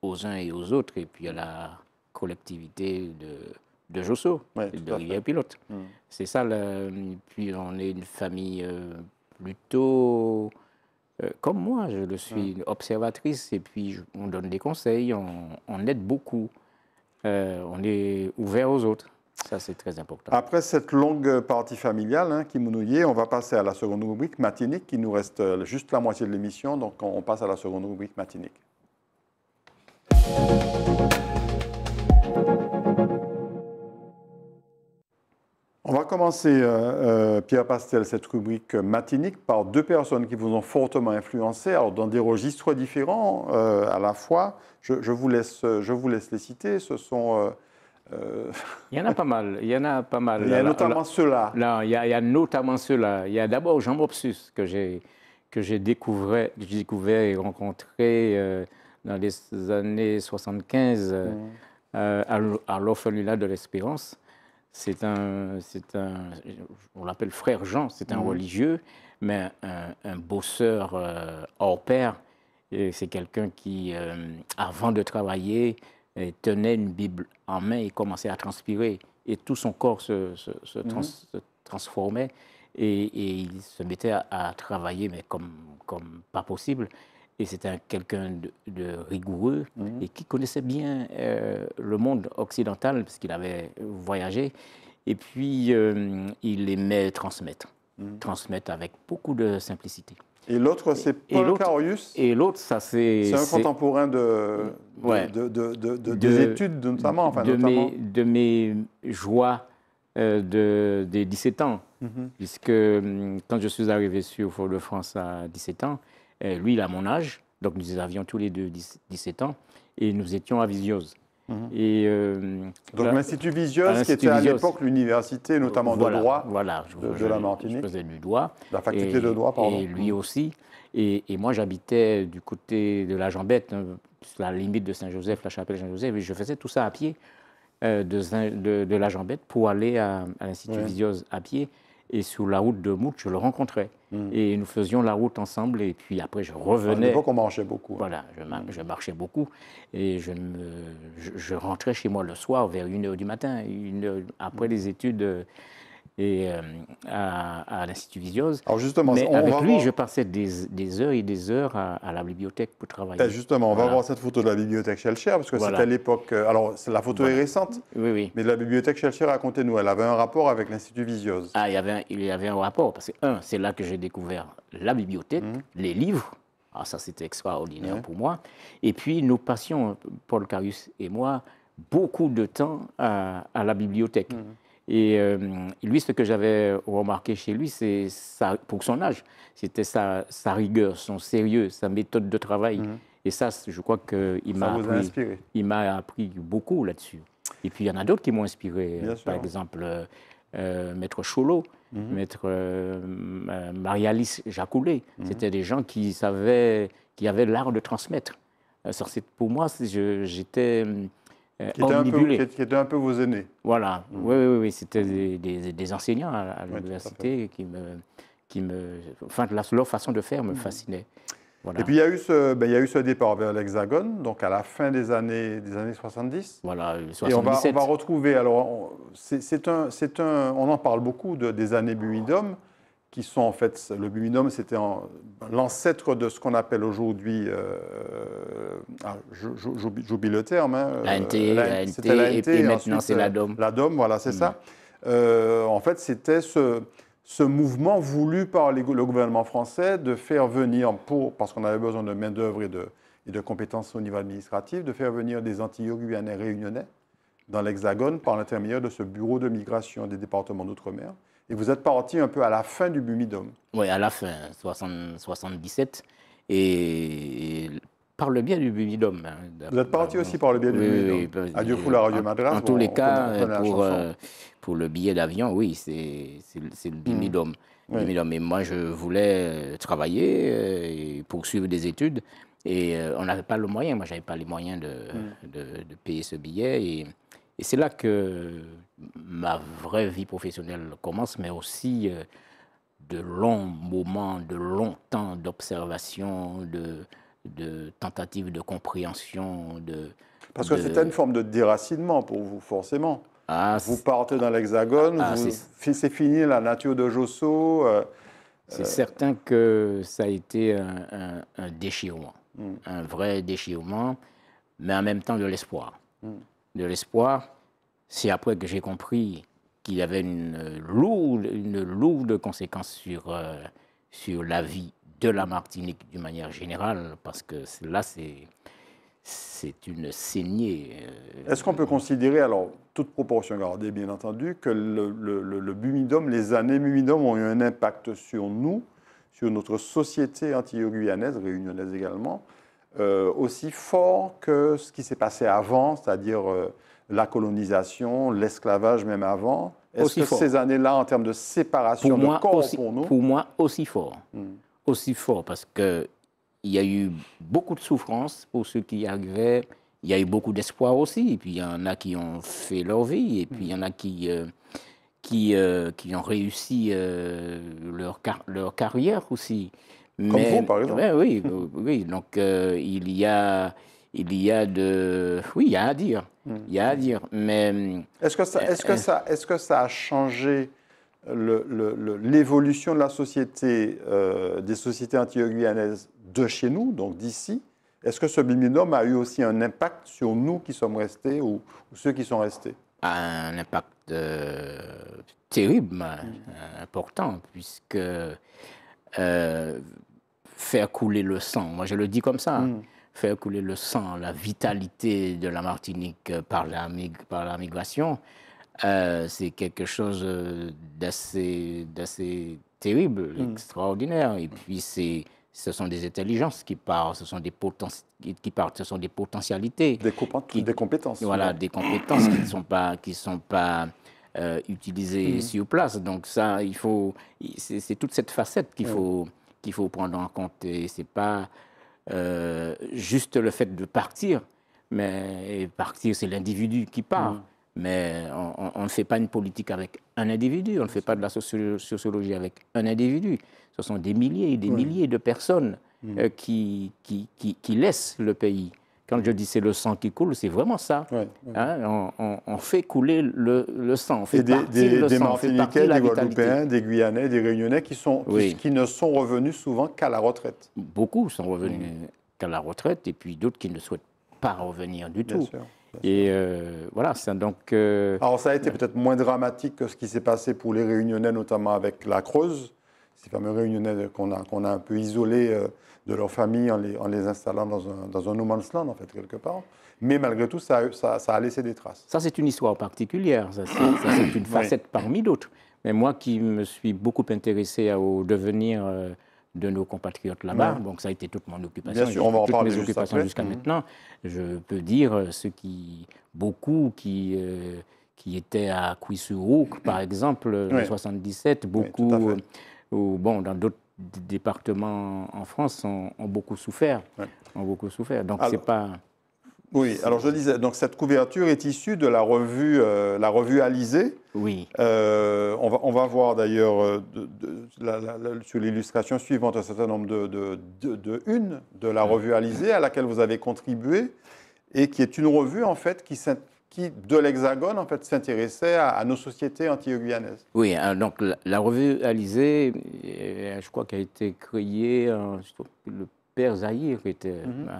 aux uns et aux autres et puis à la collectivité de, de Josso, de Rivière-Pilote. Mm. C'est ça, puis on est une famille plutôt... comme moi, je le suis, observatrice, et puis on donne des conseils, on aide beaucoup. Euh, on est ouvert aux autres. Ça, c'est très important. Après cette longue partie familiale, hein, qui noyait, on va passer à la seconde rubrique matinique, qui nous reste euh, juste la moitié de l'émission, donc on passe à la seconde rubrique matinique. On va commencer, euh, Pierre Pastel, cette rubrique matinique par deux personnes qui vous ont fortement influencé, dans des registres différents à la fois, je, vous laisse, euh, je vous laisse les citer. Ce sont. Euh, euh, il y en a pas mal. Il y en a pas mal. Il y a notamment ceux-là. il y, a, notamment ceux-là. Il y a d'abord Jean Bopsus, que j'ai que j'ai découvert, découvert et rencontré dans les années 75 mm. à, à de l'Espérance. C'est un, c'est un, on l'appelle frère Jean. C'est un mm. religieux, mais un, un bosseur hors pair c'est quelqu'un qui, euh, avant de travailler, euh, tenait une Bible en main et commençait à transpirer. Et tout son corps se, mhm. transformait et, il se mettait à, travailler, mais comme, pas possible. Et c'était quelqu'un de, rigoureux mhm. et qui connaissait bien euh, le monde occidental, puisqu'il avait voyagé. Et puis, il aimait transmettre, mhm. transmettre avec beaucoup de simplicité. Et l'autre, c'est Paul et Et l'autre, ça c'est. C'est un contemporain de, des études, notamment. de, Mes, de mes joies euh, de, des 17 ans. Mhm. Puisque hum, quand je suis arrivé sur Fort-de-France à 17 ans, euh, lui, il a mon âge. Donc nous avions tous les deux 17 ans. Et nous étions à Visiose. Mhm. Et, euh, Donc l'Institut visiose qui était à l'époque l'université, notamment de droit de, la Martinique. Je faisais du droit. La faculté de droit, pardon. Et lui mhm. aussi. Et, moi, j'habitais du côté de la Jambette, euh, la limite de Saint-Joseph, la chapelle Saint-Joseph, et je faisais tout ça à pied euh, de, la Jambette pour aller à, l'Institut visiose à pied. Et sur la route de Mouk, je le rencontrais. Hmm. Et nous faisions la route ensemble. Et puis après, je revenais. À l'époque, on marchait beaucoup. Hein. Voilà, hmm. je, marchais beaucoup. Et je, je, rentrais chez moi le soir vers 1h du matin. Une après hmm. les études euh, et, euh, à, l'Institut Visiose. Alors justement, Mais avec lui, je passais des, heures et des heures à, la bibliothèque pour travailler. Ben, justement, on va voir cette photo de la bibliothèque Schellcher, parce que c'était à l'époque. Euh, alors, la photo est récente. Oui, oui. Mais de la bibliothèque Schellcher, racontez-nous, elle avait un rapport avec l'Institut Visiose. Ah, il y, avait un, il y avait un rapport, parce que, un, c'est là que j'ai découvert la bibliothèque, mhm. les livres. Ah, ça, c'était extraordinaire pour moi. Et puis, nous passions, Paul Carius et moi, beaucoup de temps à, la bibliothèque. Mhm. Euh, et lui, ce que j'avais remarqué chez lui, c'est pour son âge, c'était sa, sa, rigueur, son sérieux, sa méthode de travail. Mhm. Et ça, je crois qu'il m'a inspiré. il m'a appris beaucoup là-dessus. Et puis il y en a d'autres qui m'ont inspiré. Par exemple, euh, euh, Maître Cholo, mhm. Maître Marie-Alice Jacoulet. Mhm. C'était des gens qui savaient, qui avaient l'art de transmettre. pour moi, j'étais hum, euh, qui, étaient un peu vos aînés. Voilà, oui, oui, oui, c'était des, enseignants à, l'université qui me, qui me, enfin, leur façon de faire me mmh. fascinait. Et puis il y, a eu ce, ben, il y a eu ce départ vers l'Hexagone, donc à la fin des années, des années 70. Voilà, 77. Euh, Et on va, retrouver, alors c'est un, un, on en parle beaucoup des années Buidom, qui sont en fait, le Buminum, c'était l'ancêtre de ce qu'on appelle aujourd'hui, euh, ah, j'oublie le terme. Hein, L'ANT, euh, et maintenant c'est la DOM. La DOM, voilà, c'est mm. ça. Euh, en fait, c'était ce, ce, mouvement voulu par le gouvernement français de faire venir, pour, parce qu'on avait besoin de main-d'œuvre et de, et de compétences au niveau administratif, de faire venir des Antillais, Guyanais, Réunionnais dans l'Hexagone par l'intermédiaire de ce bureau de migration des départements d'outre-mer et vous êtes parti un peu à la fin du Bumidome. Oui, à la fin, 60, 77. Et, par le biais du Bumidome. Hein, vous êtes parti aussi par le biais du oui, Bumidome. Oui, Adieu la Madras. En, tous les cas, pour, euh, pour, le billet d'avion, oui, c'est le hmm. Bumidome. Mmh. Mais moi, je voulais euh, travailler euh, et poursuivre des études. Et on n'avait pas le moyen. Moi, je n'avais pas les moyens de, hmm. de, de payer ce billet. Et et c'est là que ma vraie vie professionnelle commence, mais aussi euh, de longs moments, de longs temps d'observation, de, de tentatives de compréhension. De, Parce que c'était une forme de déracinement pour vous, forcément. Ah, vous partez dans l'Hexagone, ah, c'est fini la nature de Josso. Euh, c'est euh, certain que ça a été un, un déchirement, hmm. un vrai déchirement, mais en même temps de l'espoir. Hmm de l'espoir, c'est après que j'ai compris qu'il y avait une euh, lourde, une lourde conséquence sur, euh, sur la vie de la Martinique d'une manière générale, parce que là, c'est une saignée. Euh, Est-ce qu'on peut considérer, alors, toute proportion gardée, bien entendu, que le, le, le, bumidum, les années bumidum ont eu un impact sur nous, sur notre société anti-guyanaise, réunionnaise également, euh, aussi fort que ce qui s'est passé avant, c'est-à-dire euh, la colonisation, l'esclavage même avant. Est-ce que fort. ces années-là, en termes de séparation pour de moi, corps aussi, pour nous Pour moi, aussi fort. Hmm. Aussi fort, parce qu'il y a eu beaucoup de souffrance pour ceux qui arrivaient. Il y a eu beaucoup d'espoir aussi. Et puis, il y en a qui ont fait leur vie. Et puis, il y en a qui... Euh, qui, qui, ont réussi leur, leur, carrière aussi. Comme vous, par exemple. oui, oui. Donc, euh, il, y a, il y a de. Oui, il y a à dire. Hmm. Il y a à dire. Mais. Est-ce que, ça, est que, ça, est que ça a changé l'évolution de la société, euh, des sociétés anti de chez nous, donc d'ici Est-ce que ce biminum a eu aussi un impact sur nous qui sommes restés ou, ceux qui sont restés Un impact euh, terrible, hmm. important, puisque faire couler le sang. Moi, je le dis comme ça. Hein. Mm. Faire couler le sang, la vitalité de la Martinique euh, par la, par la migration, euh, c'est quelque chose euh, d'assez terrible, mm. extraordinaire. Et puis, c'est ce sont des intelligences qui partent, ce sont des, qui partent, ce sont des potentialités. Des, compétences. Voilà, des compétences qui ne sont pas, qui sont pas utilisées mm. sur place. Donc ça, il faut, c'est toute cette facette qu'il faut, qu'il faut prendre en compte. Et ce n'est pas euh, juste le fait de partir, mais partir, c'est l'individu qui part. Mm. Mais on ne fait pas une politique avec un individu, on ne fait pas de la sociologie avec un individu. Ce sont des milliers et des milliers de personnes mm. euh, qui, qui, qui, qui laissent le pays. Quand je dis c'est le sang qui coule, c'est vraiment ça. Hein, on, fait couler le, sang. On fait Et des, des, le des sang, Martiniquais, des Guadeloupéens, des Guyanais, des Réunionnais qui, sont, qui, ne sont revenus souvent qu'à la retraite. Beaucoup sont revenus qu'à la retraite et puis d'autres qui ne souhaitent pas revenir du tout. et euh, voilà, c'est donc. Euh, Alors ça a été euh, peut-être moins dramatique que ce qui s'est passé pour les Réunionnais, notamment avec la Creuse ces fameux réunionnais qu'on a, a un peu isolés euh, de leur famille en les, installant dans un, dans no man's land, en fait, quelque part. Mais malgré tout, ça, ça, a laissé des traces. Ça, c'est une histoire particulière, ça, c'est une facette parmi d'autres. Mais moi qui me suis beaucoup intéressé au devenir euh, de nos compatriotes là-bas, donc ça a été toute mon occupation, Bien sûr, on en toutes mes occupations jusqu'à mm. maintenant, je peux dire euh, ce qui, beaucoup qui... qui étaient à Kouisourouk, par exemple, en 77, beaucoup ou bon, dans d'autres départements en France, ont, beaucoup souffert. Ont beaucoup souffert. Donc c'est pas. Oui, alors je disais, donc cette couverture est issue de la revue, euh, la revue Alizé. Oui. Euh, on, va, on va voir d'ailleurs euh, sur l'illustration suivante un certain nombre de, de, de, une de la revue Alizé à laquelle vous avez contribué et qui est une revue en fait qui, de l'Hexagone, en fait, s'intéressait à, nos sociétés anti-guyanaises. Oui, euh, donc la, revue Alizé, euh, je crois qu'elle a été créée, euh, le père Zahir était à, mhm.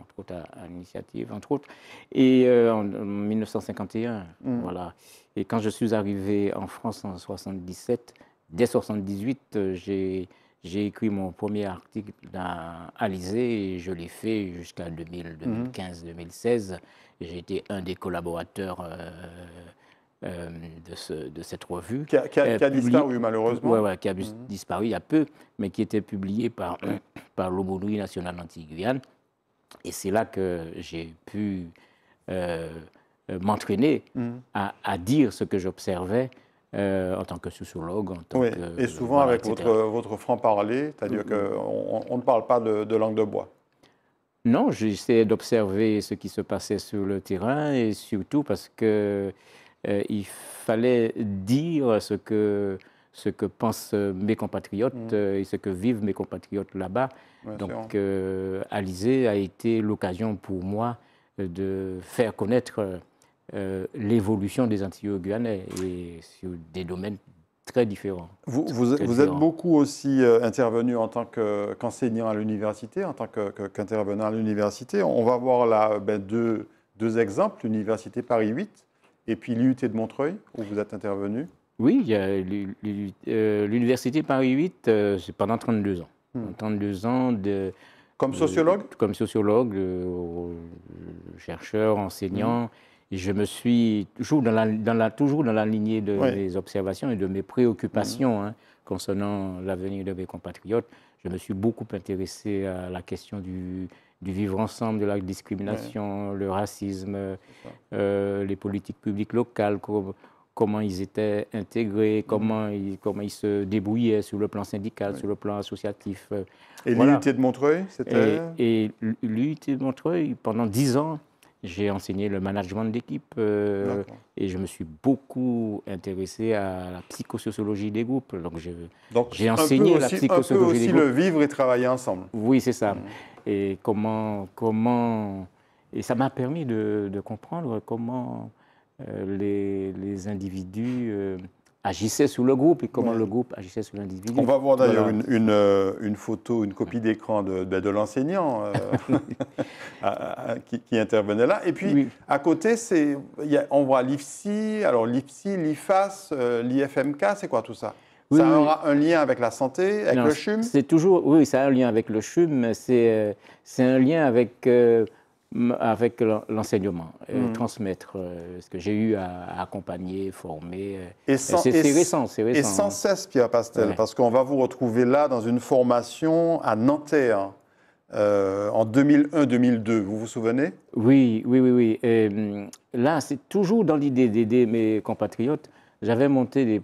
entre autres l'initiative, entre autres, et en, 1951, mhm. voilà. Et quand je suis arrivé en France en 77, dès 78, j'ai j'ai écrit mon premier article dans Alizé et je l'ai fait jusqu'en mhm. 2015-2016. J'ai été un des collaborateurs euh, euh, de, de, cette revue. Qui a, euh, disparu malheureusement. Oui, qui a mhm. disparu il y a peu, mais qui était publié par, par l'Obonoui national anti Et c'est là que j'ai pu m'entraîner mhm. à, à, dire ce que j'observais euh, en tant que sociologue. En tant et souvent avec votre, votre franc-parler, c'est-à-dire mm-hmm. qu'on on ne parle pas de, langue de bois. Non, j'essayais d'observer ce qui se passait sur le terrain et surtout parce que euh, il fallait dire ce que, ce que pensent mes compatriotes mm-hmm. euh, et ce que vivent mes compatriotes là-bas. Donc, Alizé a été l'occasion pour moi de faire connaître euh, l'évolution des Antilles guyanais et sur des domaines très différents. Vous, êtes beaucoup aussi euh, intervenu en tant qu'enseignant à l'université, en tant qu'intervenant à l'université. On va voir là ben, deux, exemples, l'Université Paris 8 et puis l'IUT de Montreuil, où vous êtes intervenu. Oui, euh, l'Université Paris 8, c'est pendant 32 ans. Hmm. ans de... Comme sociologue Comme sociologue, chercheur, enseignant. Hmm je me suis toujours dans la, toujours dans la lignée de mes observations et de mes préoccupations mhm. hein, concernant l'avenir de mes compatriotes. Je me suis beaucoup intéressé à la question du, vivre ensemble, de la discrimination, le racisme, euh, les politiques publiques locales, comment ils étaient intégrés, mhm. comment, ils, comment se débrouillaient sur le plan syndical, sur le plan associatif. Euh, et voilà. de Montreuil, c'était Et, et de Montreuil, pendant dix ans, j'ai enseigné le management d'équipe euh, et je me suis beaucoup intéressé à la psychosociologie des groupes. Donc, j'ai enseigné la psychosociologie des groupes. le vivre et travailler ensemble. Oui, c'est ça. Mm. Et comment, comment. Et ça m'a permis de, comprendre comment euh, les, les, individus. Euh, agissait sous le groupe et comment le groupe agissait sous l'individu. On va voir d'ailleurs une, euh, une, photo, une copie d'écran de, ben, de, l'enseignant euh, qui, intervenait là. Et puis, à côté, y on voit l'IFSI, alors l'IFSI, l'IFAS, euh, l'IFMK, c'est quoi tout ça ça aura un lien avec la santé, avec le CHUM C'est toujours, oui, ça a un lien avec le CHUM, mais c'est un lien avec avec l'enseignement, euh, hmm. transmettre, euh, ce que j'ai eu à accompagner, former. Euh, et c'est récent, c'est récent. Et sans hein. cesse, Pierre Pastel, parce qu'on va vous retrouver là dans une formation à Nanterre. en 2001-2002, vous vous souvenez Oui, oui, oui, oui. Hum, là, c'est toujours dans l'idée d'aider mes compatriotes. J'avais monté des,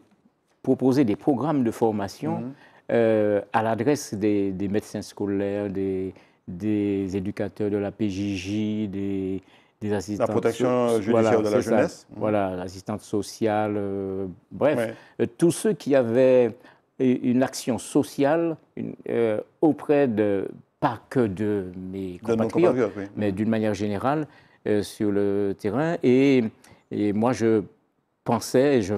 proposé des programmes de formation hmm. à l'adresse des médecins scolaires, des, des éducateurs de la PJJ, des, des assistants... La protection judiciaire de la jeunesse. Mmh. Voilà, l'assistante sociale, euh, bref, euh, tous ceux qui avaient une action sociale une, euh, auprès de, pas que de mes compatriotes, mais d'une manière générale sur le terrain. Et, et moi, je pensais, je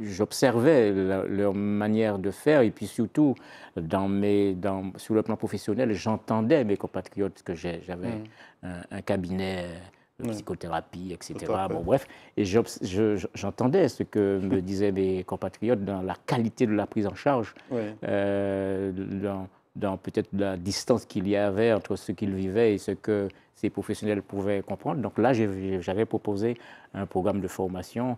j'observais leur manière de faire et puis surtout, dans mes, dans, sur le plan professionnel, j'entendais mes compatriotes que j'avais mm. un, cabinet euh, de psychothérapie, etc. Bon, bref, et j'entendais ce que me disaient mes compatriotes dans la qualité de la prise en charge, euh, dans, dans peut-être la distance qu'il y avait entre ce qu'ils vivaient et ce que ces professionnels pouvaient comprendre. Donc là, j'avais proposé un programme de formation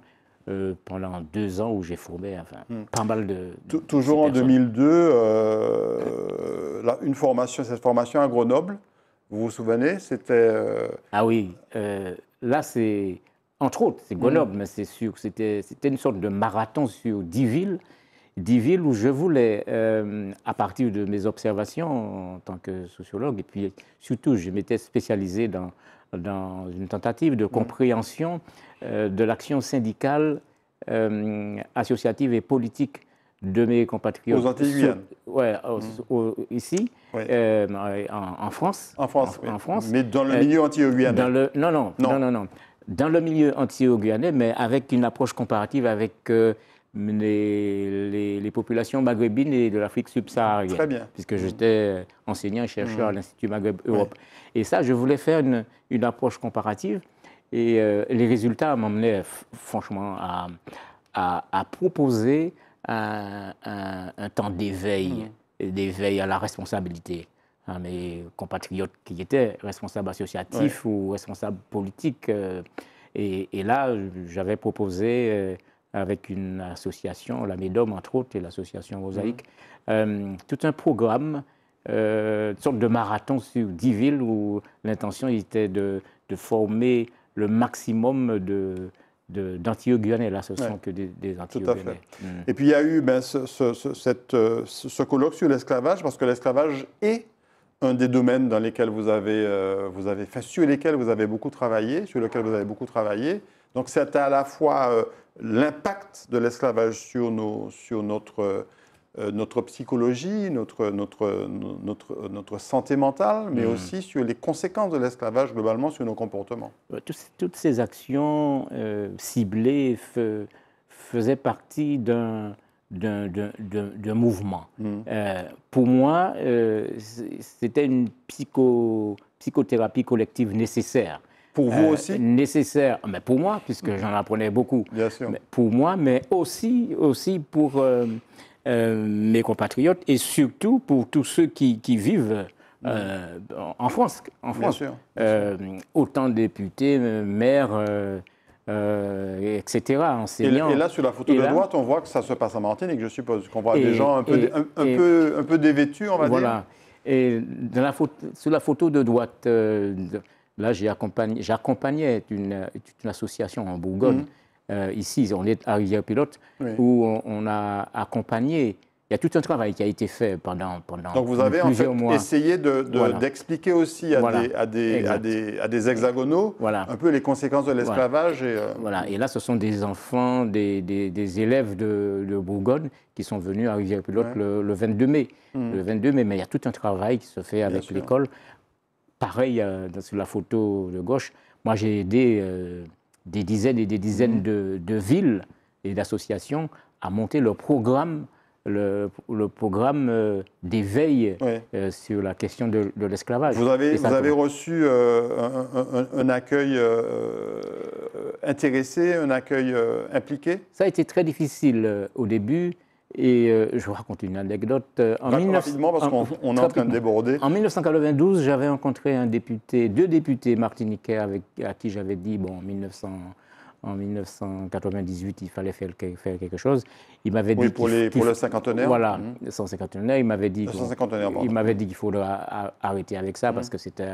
euh, pendant deux ans où j'ai formé enfin, hmm. pas mal de. Toujours en 2002, euh, une formation, cette formation à Grenoble, vous vous souvenez C'était. Euh, ah oui, là c'est. Entre autres, c'est hmm. Grenoble, mais c'est sûr que c'était une sorte de marathon sur dix villes. Dix villes où je voulais, à partir de mes observations en tant que sociologue, et puis surtout, je m'étais spécialisé dans dans une tentative de mm. compréhension euh, de l'action syndicale, euh, associative et politique de mes compatriotes. Aux Antilles ouais, mm. ici, euh, en, France. En France, France. Mais dans le milieu anti-guyanais. Le... Non, non, non, non, Dans le milieu anti-guyanais, mais avec une approche comparative avec les, les, populations maghrébines et de l'Afrique subsaharienne. Très bien. Puisque j'étais enseignant-chercheur et à mm. l'Institut Maghreb-Europe. Et ça, je voulais faire une, approche comparative. Et euh, les résultats m'emmenaient franchement à, proposer un, temps d'éveil, mm. d'éveil à la responsabilité à hein, mes compatriotes qui étaient responsables associatifs ou responsables politiques. Euh, et, et, là, j'avais proposé euh, avec une association, la MEDOM entre autres, et l'association mhm. Mosaïque, euh, tout un programme, euh, une sorte de marathon sur dix villes où l'intention était de, former le maximum de, danti Là, ce sont que des, des mhm. Et puis, il y a eu ben, ce, cette, euh, colloque sur l'esclavage, parce que l'esclavage est un des domaines dans lesquels vous avez, vous avez fait, sur lesquels vous avez beaucoup travaillé, sur lequel vous avez beaucoup travaillé. Donc, c'était à la fois l'impact de l'esclavage sur, euh, notre, psychologie, notre, santé mentale, mais hmm. aussi sur les conséquences de l'esclavage globalement sur nos comportements. Toutes, ces actions euh, ciblées faisaient partie d'un mouvement. Hmm. Euh, pour moi, c'était une psychothérapie collective nécessaire pour vous euh, aussi Nécessaire, mais pour moi, puisque j'en apprenais beaucoup. Bien sûr. pour moi, mais aussi, aussi pour euh, euh, mes compatriotes et surtout pour tous ceux qui, vivent en France. En France. Bien sûr, autant députés, maires. etc. Enseignants. Et, là, sur la photo de droite, on voit que ça se passe en Martinique, je suppose, qu'on voit des gens un peu, un, peu, dévêtus, on va dire. Voilà. Et la sur la photo de droite, Là, j'accompagnais une, une, association en Bourgogne, mhm. euh, ici, on est à Rivière-Pilote, où on, a accompagné. Il y a tout un travail qui a été fait pendant, pendant Donc vous avez essayé d'expliquer aussi à, des, hexagonaux un peu les conséquences de l'esclavage. Et, euh, voilà, et là ce sont des enfants, des, élèves de, Bourgogne qui sont venus à Rivière-Pilote le, 22 mai. Mhm. Le 22 mai, mais il y a tout un travail qui se fait avec l'école Pareil, euh, sur la photo de gauche, moi j'ai aidé euh, des dizaines et des dizaines mhm. de, villes et d'associations à monter leur programme, le, programme euh, d'éveil sur la question de, l'esclavage. Vous avez, vous avez reçu un, un, accueil intéressé, un accueil impliqué Ça a été très difficile au début. Et euh, je vous raconte une anecdote. Euh, en Rapidement, parce qu'on est en train de déborder. En 1992, j'avais rencontré un député, deux députés martiniquais à qui j'avais dit, bon, en 1998, il fallait faire, quelque chose. Il m'avait oui, dit pour, les, pour mhm. le cinquantenaire. Voilà, le 150 il m'avait dit. Il m'avait dit qu'il faudrait arrêter avec ça mhm. parce que c'était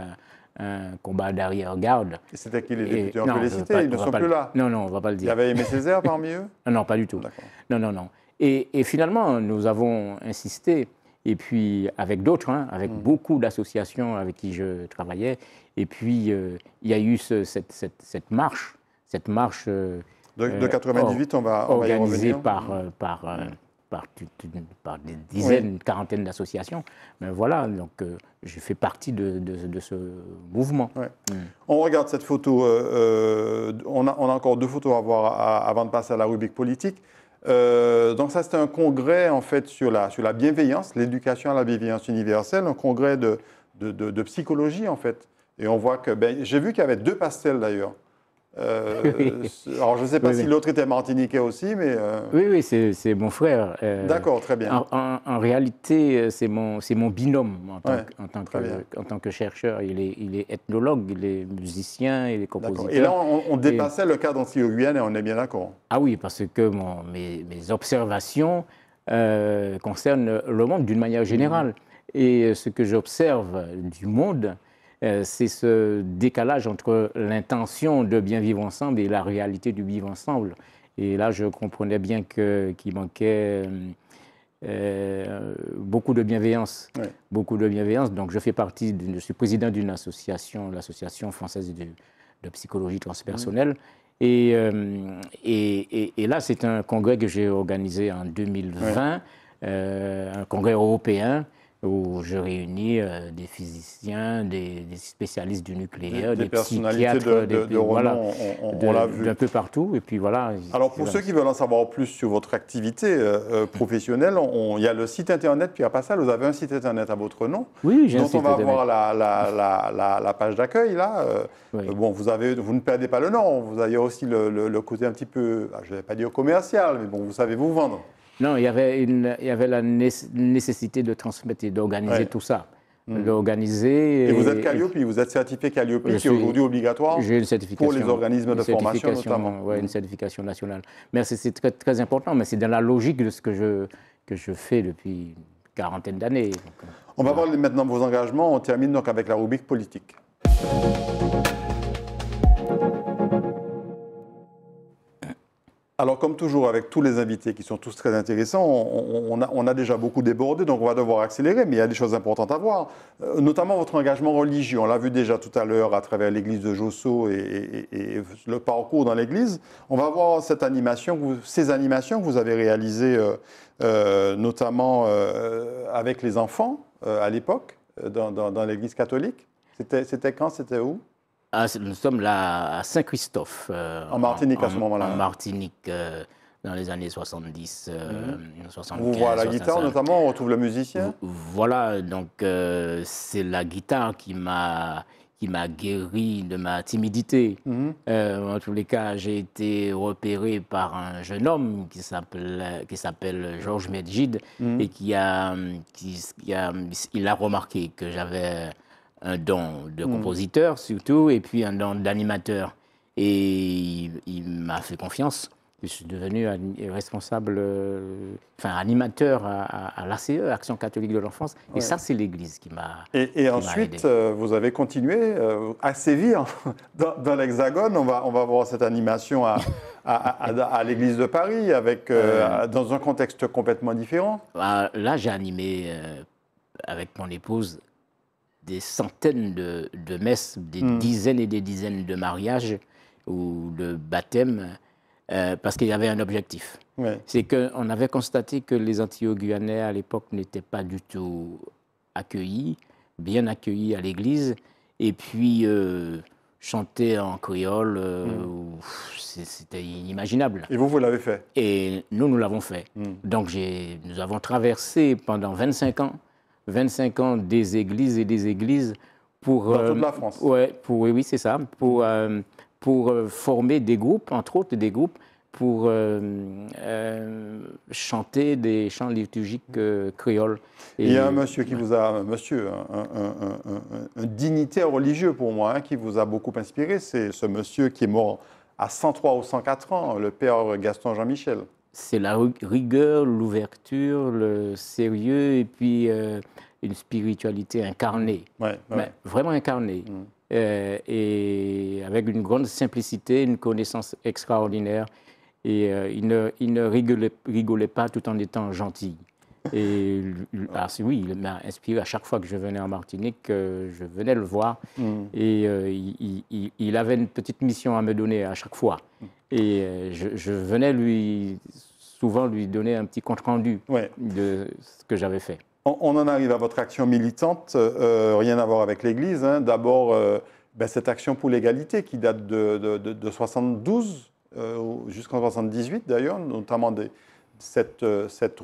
un combat d'arrière-garde. Et c'était qui les députés en félicité ils ne sont plus là. Non, non, on ne va pas le dire. Il y avait Aimé Césaire parmi eux Non, non, pas du tout. Non, non, non. Et, finalement, nous avons insisté, et puis avec d'autres, hein, avec mm. beaucoup d'associations avec qui je travaillais, et puis euh, il y a eu cette, marche, cette marche... Euh, de, de, 98, euh, on va, on organisée par, mm. par, Par, des dizaines, quarantaines d'associations. Mais voilà, donc je j'ai fait partie de, ce mouvement. Mm. On regarde cette photo, on, a, encore deux photos à voir avant de passer à la rubrique politique. Euh, donc ça, c'était un congrès en fait sur la, sur la bienveillance, l'éducation à la bienveillance universelle, un congrès de, psychologie en fait. Et on voit que, ben, j'ai vu qu'il y avait deux pastels d'ailleurs. Euh, alors, je ne sais pas si l'autre était martiniquais aussi, mais... Euh, oui, oui, c'est mon frère. Euh, d'accord, très bien. En, réalité, c'est mon, mon binôme en tant, que, en tant que, chercheur. Il est, il est ethnologue, il est musicien, il est compositeur. Et là, on, dépassait le cadre antilloguyenne et on est bien d'accord. Ah oui, parce que mon, mes, mes, observations concernent le monde d'une manière générale. Mm. Et ce que j'observe du monde euh, c'est ce décalage entre l'intention de bien vivre ensemble et la réalité du vivre ensemble. Et là, je comprenais bien qu'il manquait euh, euh, beaucoup de bienveillance. Beaucoup de bienveillance. Donc, je fais partie, je suis président d'une association, l'Association française de, psychologie transpersonnelle. Et, là, c'est un congrès que j'ai organisé en 2020, un congrès européen où je réunis euh, des physiciens, des, spécialistes du nucléaire, des, personnalités de, de, on, l'a vu. D'un peu partout, et puis voilà. Alors pour ceux qui veulent en savoir plus sur votre activité euh, euh, professionnelle, il y a le site internet Puis Pierre ça, vous avez un site internet à votre nom, oui, j'ai un site on va voir la, page d'accueil là. Bon, vous, ne perdez pas le nom, vous avez aussi le, côté un petit peu, ah, je ne vais pas dire commercial, mais bon, vous savez vous vendre. Non, il y avait, avait la nécessité de transmettre et d'organiser tout ça. Mm. Et, vous êtes Calliope, vous êtes certifié Calliope, qui aujourd'hui obligatoire pour les organismes de formation notamment. Oui, une mm. certification nationale. Mais c'est très, important, mais c'est dans la logique de ce que je, que je fais depuis une quarantaine d'années. On va voir maintenant vos engagements. On termine donc avec la rubrique politique. Alors, comme toujours, avec tous les invités qui sont tous très intéressants, on, a, déjà beaucoup débordé, donc on va devoir accélérer, mais il y a des choses importantes à voir, euh, notamment votre engagement religieux. On l'a vu déjà tout à l'heure à travers l'église de Josso et, le parcours dans l'église. On va voir cette animation, ces animations que vous avez réalisées, euh, euh, notamment avec les enfants à l'époque, dans, dans l'église catholique. C'était quand C'était où ah, nous sommes là à Saint-Christophe. Euh, en Martinique à ce moment-là. En Martinique. Euh, dans les années 70, 75. On voit la guitare notamment, on retrouve le musicien Voilà, donc euh, c'est la guitare qui m'a qui m'a guéri de ma timidité. Mhm. en tous les cas, j'ai été repéré par un jeune homme qui s'appelle, qui s'appelle Georges Medjid mhm. et qui a, qui a, il a remarqué que j'avais un don de hmm. compositeur surtout, et puis un don d'animateur. Et il, m'a fait confiance. Je suis devenu responsable, euh, enfin animateur à, l'ACE, Action catholique de l'enfance. Et ça, c'est l'Église qui m'a. Et, et ensuite, euh, vous avez continué euh, à sévir dans, l'Hexagone. On va, on va voir cette animation à, l'Église de Paris, avec, dans un contexte complètement différent. Bah, là, j'ai animé avec mon épouse des centaines de, messes, des hmm. dizaines et des dizaines de mariages ou de baptêmes, euh, parce qu'il y avait un objectif. C'est qu'on avait constaté que les Antillais-Guyanais, à l'époque, n'étaient pas du tout accueillis, bien accueillis à l'église, et puis euh, chanter en créole, euh, hmm. c'était inimaginable. Et vous, vous l'avez fait Et nous, nous l'avons fait. Hmm. Donc nous avons traversé pendant 25 ans 25 ans des églises et des églises pour... toute euh, la France. Ouais, pour, oui, c'est ça. Pour, euh, pour euh, former des groupes, entre autres des groupes, pour chanter des chants liturgiques créoles. Il y a un monsieur qui vous a, monsieur, un, dignitaire religieux pour moi, hein, qui vous a beaucoup inspiré, c'est ce monsieur qui est mort à 103 ou 104 ans, le père Gaston Jean-Michel c'est la rigueur, l'ouverture, le sérieux et puis euh, une spiritualité incarnée. vraiment incarnée. Mm. Euh, et avec une grande simplicité, une connaissance extraordinaire. Et euh, il, ne, rigolait, pas tout en étant gentil. Et ah, oui, il m'a inspiré à chaque fois que je venais en Martinique, je venais le voir. Mm. Et il, avait une petite mission à me donner à chaque fois. Mm. Et je, je venais lui souvent lui donner un petit compte-rendu de ce que j'avais fait. On, en arrive à votre action militante, euh, euh, rien à voir avec l'Église. Hein. D'abord, euh, ben, cette action pour l'égalité qui date de, 72 jusqu'en 78 d'ailleurs, notamment cette, cette,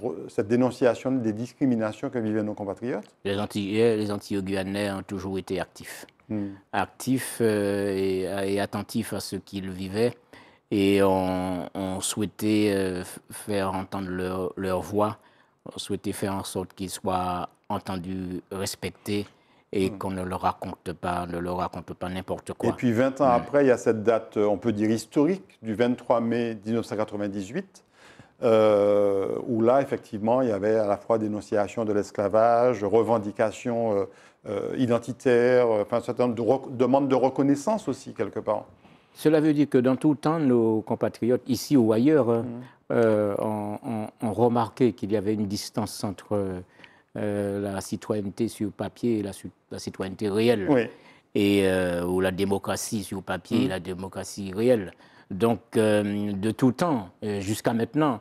dénonciation des discriminations que vivaient nos compatriotes Les anti les ont toujours été actifs. Hmm. Actifs et, attentifs à ce qu'ils vivaient et on, souhaitait euh, faire entendre leur, voix, on souhaitait faire en sorte qu'ils soient entendus, respectés et hmm. qu'on ne leur raconte pas, ne leur raconte pas n'importe quoi. Et puis 20 ans après, il y a cette date, euh, on peut dire historique, du 23 mai 1998. Euh, où là, effectivement, il y avait à la fois dénonciation de l'esclavage, revendication identitaire, enfin, un certain nombre de demandes de reconnaissance aussi, quelque part. Cela veut dire que dans tout temps, nos compatriotes, ici ou ailleurs, hein, mm. euh, ont, remarqué qu'il y avait une distance entre euh, la citoyenneté sur papier et la, citoyenneté réelle. Et, euh, ou la démocratie sur papier et mm. la démocratie réelle. Donc, de tout temps, jusqu'à maintenant,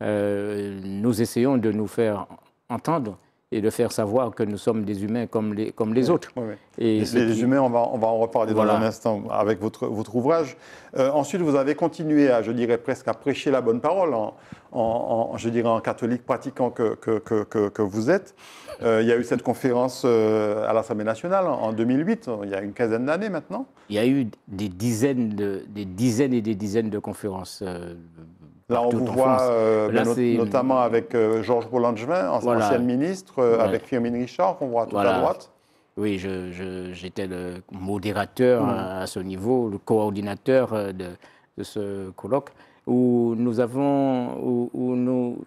nous essayons de nous faire entendre et de faire savoir que nous sommes des humains comme les, comme les autres. Et les, humains, on va, on va en reparler dans un instant avec votre, votre ouvrage. Euh, ensuite, vous avez continué à, je dirais presque, à prêcher la bonne parole, en, je dirais en catholique pratiquant que, que, que, que vous êtes. Euh, il y a eu cette conférence euh, à l'Assemblée nationale en 2008, il y a une quinzaine d'années maintenant. Il y a eu des dizaines, de, des dizaines et des dizaines de conférences. Là, on vous voit euh, notamment avec euh, Georges Boulangevin, ancien ministre, euh, avec Firmin Richard, qu'on voit tout la à droite. Oui, j'étais le modérateur mm. à, ce niveau, le coordinateur de, ce colloque, où nous, avons, où, nous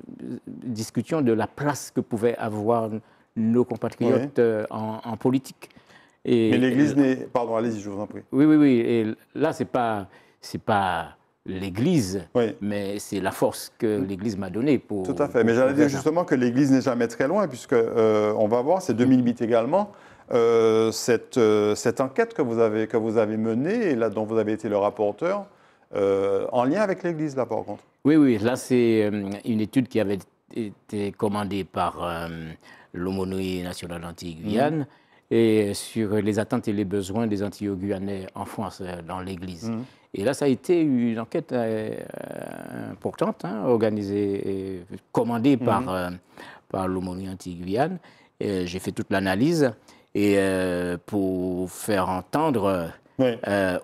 discutions de la place que pouvaient avoir nos compatriotes en, politique. Et, Mais l'Église n'est... Pardon, allez-y, je vous en prie. Oui, oui, oui. Et là, c'est pas, c'est pas l'Église, mais c'est la force que mm. l'Église m'a donnée pour... Tout à fait, mais j'allais dire justement que l'Église n'est jamais très loin, puisque euh, on va voir, c'est 2008 mm. également, euh, cette, euh, cette enquête que vous, avez, que vous avez menée, et là, dont vous avez été le rapporteur, en lien avec l'Église, là, par contre. Oui, oui, là, c'est une étude qui avait été commandée par l'Aumônerie nationale anti-Guyane, mm et sur les attentes et les besoins des anti en France, euh, dans l'Église. Mm. Et là, ça a été une enquête euh, importante, hein, organisée, et commandée mm. par, euh, par l'aumônier anti-Guyane. J'ai fait toute l'analyse et pour faire entendre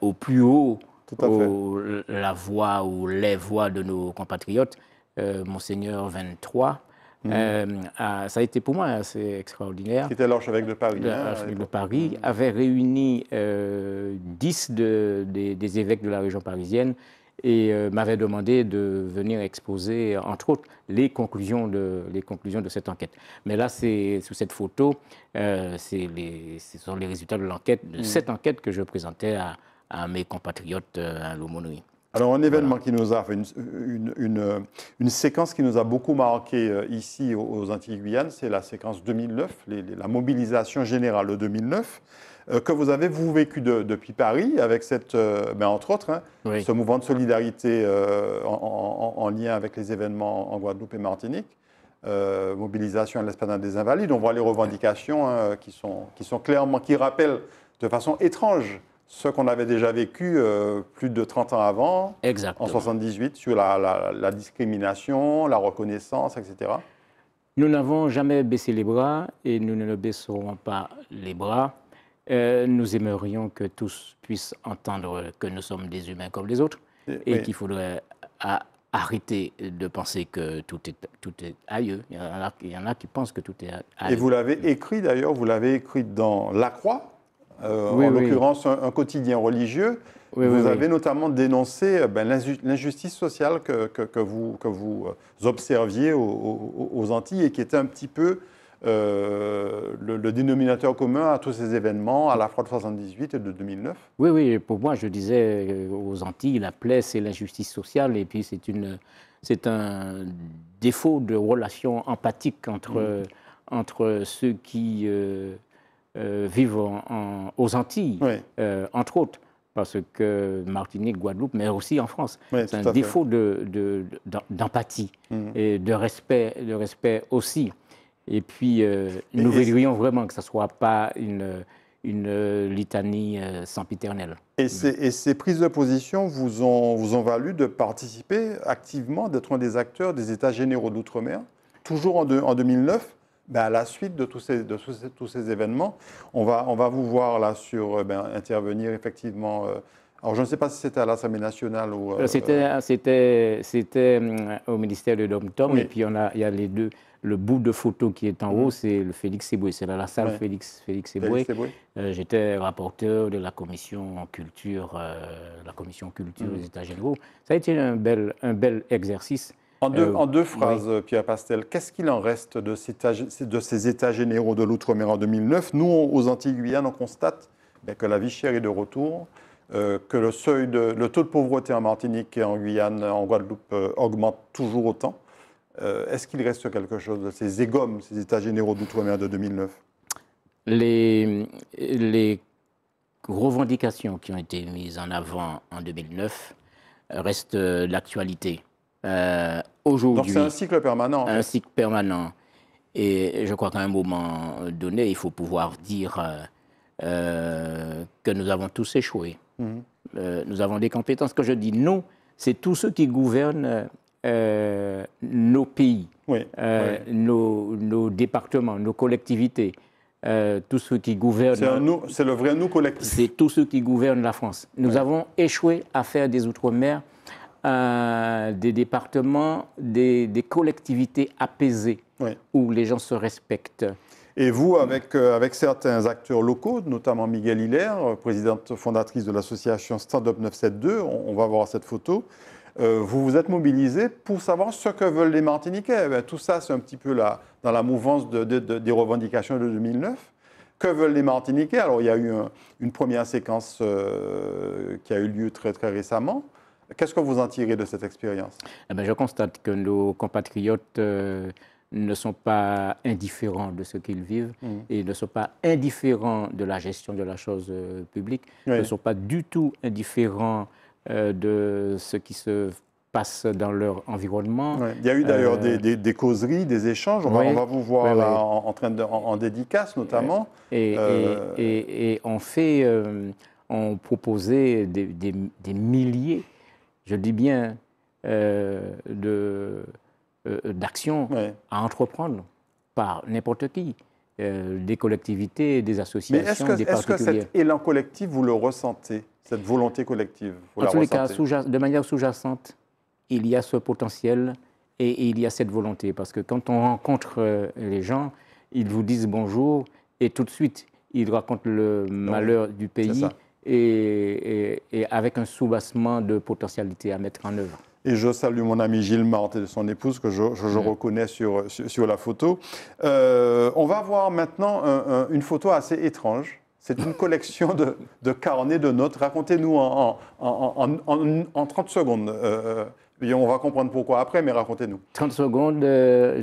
au plus haut la voix ou les voix de nos compatriotes, Monseigneur 23, Mm. Euh, ah, ça a été pour moi assez extraordinaire. C'était l'archevêque de Paris. L'archevêque hein, de Paris mm. avait réuni euh, 10 des, évêques de la région parisienne et euh, m'avait demandé de venir exposer, entre autres, les conclusions de, les conclusions de cette enquête. Mais là, c'est sous cette photo, euh, ce sont les résultats de l'enquête, de mm. cette enquête que je présentais à, à mes compatriotes à l'aumônerie. Alors un événement qui nous a fait une, une, une, séquence qui nous a beaucoup marqué euh, ici aux Antilles Guyanes, c'est la séquence 2009, la mobilisation générale de 2009 euh, que vous avez vous vécu depuis Paris avec cette, euh, ben, entre autres, hein, ce mouvement de solidarité en, lien avec les événements en Guadeloupe et Martinique. mobilisation à l'esplanade des Invalides, on voit les revendications hein, qui, sont, qui sont clairement, qui rappellent de façon étrange ce qu'on avait déjà vécu euh, plus de 30 ans avant, en 78, sur la, la, discrimination, la reconnaissance, etc. Nous n'avons jamais baissé les bras et nous ne baisserons pas les bras. Euh, nous aimerions que tous puissent entendre que nous sommes des humains comme les autres et, qu'il faudrait arrêter de penser que tout est, tout est ailleurs. Il y, en a, y en a qui pensent que tout est ailleurs. Et vous l'avez écrit d'ailleurs, vous l'avez écrit dans La Croix, euh, en l'occurrence un, quotidien religieux. vous avez notamment dénoncé euh, ben, l'injustice sociale que, vous, que vous euh, observiez aux, Antilles et qui était un petit peu le, dénominateur commun à tous ces événements, à la fois 78 et de 2009 Oui, oui, pour moi, je disais aux Antilles, la plaie, c'est l'injustice sociale, et puis c'est, une, c'est un défaut de relation empathique entre, mm. entre ceux qui euh, vivent aux Antilles, euh, entre autres parce que Martinique, Guadeloupe, mais aussi en France. c'est un défaut d'empathie de, mm. et de respect, de respect aussi. Et puis, euh, nous voudrions vraiment que ce ne soit pas une, une litanie sempiternelle. Et, ces, et, prises de position vous ont, vous ont valu de participer activement, d'être un des acteurs des États généraux doutre mer toujours en 2009 bah, à la suite de tous ces, de tous ces événements, on va, on va vous voir là sur euh, ben, intervenir effectivement. Euh, alors je ne sais pas si c'était à l'Assemblée nationale ou. Euh, c'était, c'était, au ministère de Dom Tom et puis a, il y a les deux. Le bout de photo qui est en mhm. haut, c'est le Félix Seboué. C'est la, la salle Félix, Félix j'étais rapporteur de la commission culture, la commission culture mhm. des États généraux. Ça a été un bel, un bel exercice en deux, euh, phrases, Pierre Pastel, qu'est-ce qu'il en reste de ces, états, de ces États généraux de l'outre-mer en 2009 Nous, aux Antilles-Guyane, on constate ben, que la vie chère est de retour, euh, que le, seuil le taux de pauvreté en Martinique et en Guyane, en Guadeloupe, euh, augmente toujours autant. Est-ce qu'il reste quelque chose de ces égomes, ces États généraux d'outre-mer de 2009 les, les revendications qui ont été mises en avant en 2009 restent d'actualité aujourd'hui. Donc c'est un cycle permanent. Un cycle permanent. Et je crois qu'à un moment donné, il faut pouvoir dire euh, euh, que nous avons tous échoué. Mhm. Euh, nous avons des compétences. Quand je dis nous, c'est tous ceux qui gouvernent nos pays, Nos, départements, nos collectivités, tous ceux qui gouvernent. C'est le vrai nous collectif. C'est tous ceux qui gouvernent la France. Nous avons échoué à faire des Outre-mer euh, des départements, des, collectivités apaisées, où les gens se respectent. Et vous, avec, euh, avec certains acteurs locaux, notamment Miguel Hilaire, euh, présidente fondatrice de l'association Stand Up 972, on, va voir cette photo, vous vous êtes mobilisé pour savoir ce que veulent les Martiniquais. Eh tout ça, c'est un petit peu dans la mouvance des revendications de 2009. Que veulent les Martiniquais Alors, il y a eu une première séquence qui a eu lieu très, très récemment. Qu'est-ce que vous en tirez de cette expérience eh ben, Je constate que nos compatriotes euh, ne sont pas indifférents de ce qu'ils vivent mmh. et ne sont pas indifférents de la gestion de la chose euh, publique, Ils ne sont pas du tout indifférents euh, de ce qui se passe dans leur environnement. Il y a eu d'ailleurs des, causeries, des échanges. On, va, vous voir en, train de, en, dédicace notamment. Et, et, on fait, on proposait des, des milliers je dis bien euh, euh, d'action à entreprendre par n'importe qui. Euh, des collectivités, des associations, est -ce que cet élan collectif, vous le ressentez, cette volonté collective En tous les cas, de manière sous-jacente, il y a ce potentiel et, il y a cette volonté. Parce que quand on rencontre les gens, ils vous disent bonjour et tout de suite, ils racontent le malheur du pays et, avec un soubassement de potentialité à mettre en œuvre. Et je salue mon ami Gilles Marthe et son épouse que je, mm. reconnais sur, sur, la photo. Euh, on va voir maintenant une photo assez étrange. C'est une collection de, de carnets de notes. Racontez-nous en, en, en, 30 secondes, euh, euh, on va comprendre pourquoi après, mais racontez-nous. 30 secondes, euh,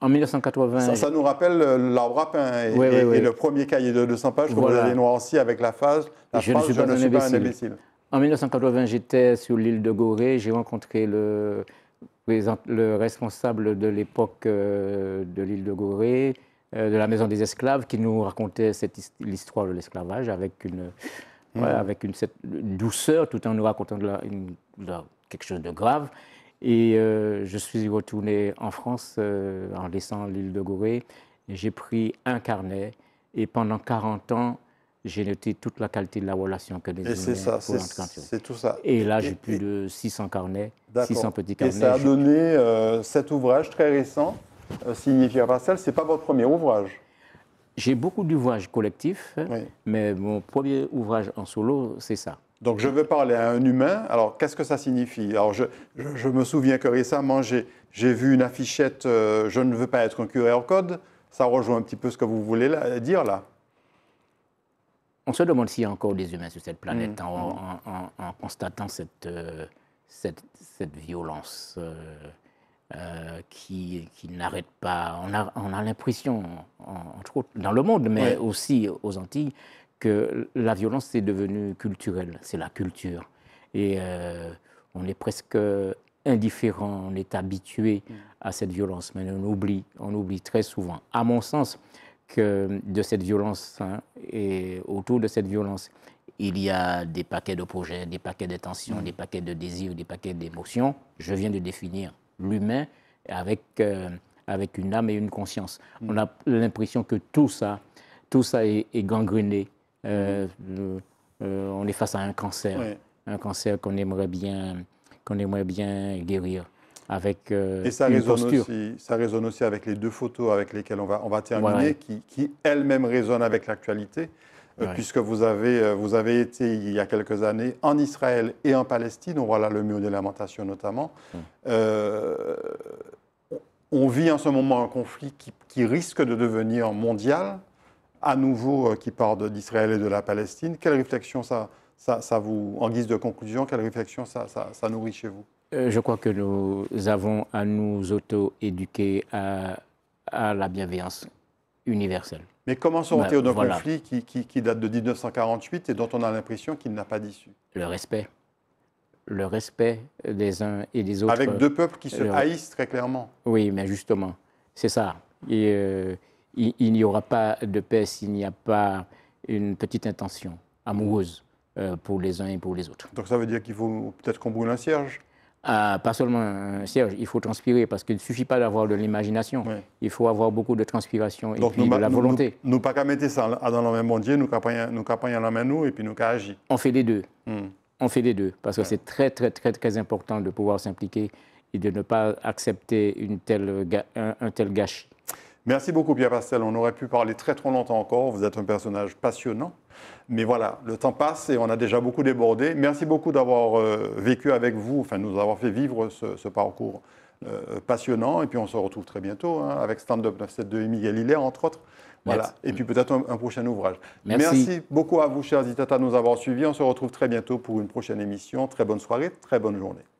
en 1980. Ça, nous rappelle euh, l'arbre à pain et, le premier cahier de 200 pages que vous avez noirci avec la phase. je phrase, ne suis, pas, je ne suis pas, un imbécile. En 1980, j'étais sur l'île de Gorée, j'ai rencontré le, le, responsable de l'époque euh, de l'île de Gorée, de la maison des esclaves, qui nous racontait l'histoire de l'esclavage avec une. Hmm. avec une douceur, tout en nous racontant une, de la quelque chose de grave. Et euh, je suis retourné en France euh, en laissant l'île de Gorée. J'ai pris un carnet et pendant 40 ans, j'ai noté toute la qualité de la relation que les Et c'est ça, c'est tout ça. Et là, j'ai plus de 600 carnets, 600 petits carnets. Et ça a donné euh, cet ouvrage très récent, Signifier Vassal. Ce n'est pas votre premier ouvrage J'ai beaucoup d'ouvrages collectifs, mais mon premier ouvrage en solo, c'est ça. Donc je veux parler à un humain. Alors qu'est-ce que ça signifie Alors je, je, me souviens que récemment j'ai, vu une affichette euh, Je ne veux pas être un QR code. Ça rejoint un petit peu ce que vous voulez dire là. On se demande s'il y a encore des humains sur cette planète mm. Mm. en, en, constatant cette, euh, cette, violence euh, qui, qui n'arrête pas. On a, on a l'impression, entre autres dans le monde, mais aussi aux Antilles, que la violence est devenue culturelle, c'est la culture. Et euh, on est presque indifférent, on est habitué à cette violence, mais on oublie, on oublie très souvent. À mon sens, que de cette violence hein, et autour de cette violence, il y a des paquets de projets, des paquets de des paquets de désirs, des paquets d'émotions. Je viens de définir l'humain avec, euh, avec une âme et une conscience. On a l'impression que tout ça, tout ça est, gangrené, euh, euh, on est face à un cancer, un cancer qu'on aimerait bien, qu'on aimerait bien guérir. Avec, euh, et ça résonne aussi ça résonne aussi avec les deux photos avec lesquelles on va on va terminer qui, qui elles-mêmes résonnent avec l'actualité puisque vous avez vous avez été il y a quelques années en Israël et en Palestine on voit là le mur des lamentations notamment on vit en ce moment un conflit qui, qui risque de devenir mondial à nouveau euh, qui partent d'Israël et de la Palestine. Quelle réflexion ça, ça, vous, en guise de conclusion, quelle réflexion ça, ça nourrit chez vous euh, Je crois que nous avons à nous auto-éduquer à, la bienveillance universelle. Mais comment s'orienter bah, d'un conflit qui, date de 1948 et dont on a l'impression qu'il n'a pas d'issue Le respect le respect des uns et des autres. Avec deux peuples qui se haïssent très clairement. Oui, mais justement, c'est ça. Et, euh, il, n'y aura pas de paix s'il n'y a pas une petite intention amoureuse euh, pour les uns et pour les autres. Donc ça veut dire qu'il faut peut-être qu'on brûle un cierge ah, pas seulement un cierge, il faut transpirer parce qu'il ne suffit pas d'avoir de l'imagination. Il faut avoir beaucoup de transpiration et puis de la volonté. Nous, nous pas qu'à mettre ça dans la main nous Dieu, nous qu'à la main nous et puis nous qu'à agir. On fait les deux. Hmm. On fait les deux parce que c'est très, très, très, très important de pouvoir s'impliquer et de ne pas accepter une telle, un tel gâchis. Merci beaucoup, Pierre Pastel. On aurait pu parler très trop longtemps encore. Vous êtes un personnage passionnant. Mais voilà, le temps passe et on a déjà beaucoup débordé. Merci beaucoup d'avoir euh, vécu avec vous, enfin, nous avoir fait vivre ce, parcours euh, passionnant. Et puis, on se retrouve très bientôt hein, avec Stand Up 972 et Miguel Hilaire, entre autres. Voilà. Et puis, peut-être un, prochain ouvrage. Merci. Merci beaucoup à vous, chers Zitata de nous avoir suivis. On se retrouve très bientôt pour une prochaine émission. Très bonne soirée, très bonne journée.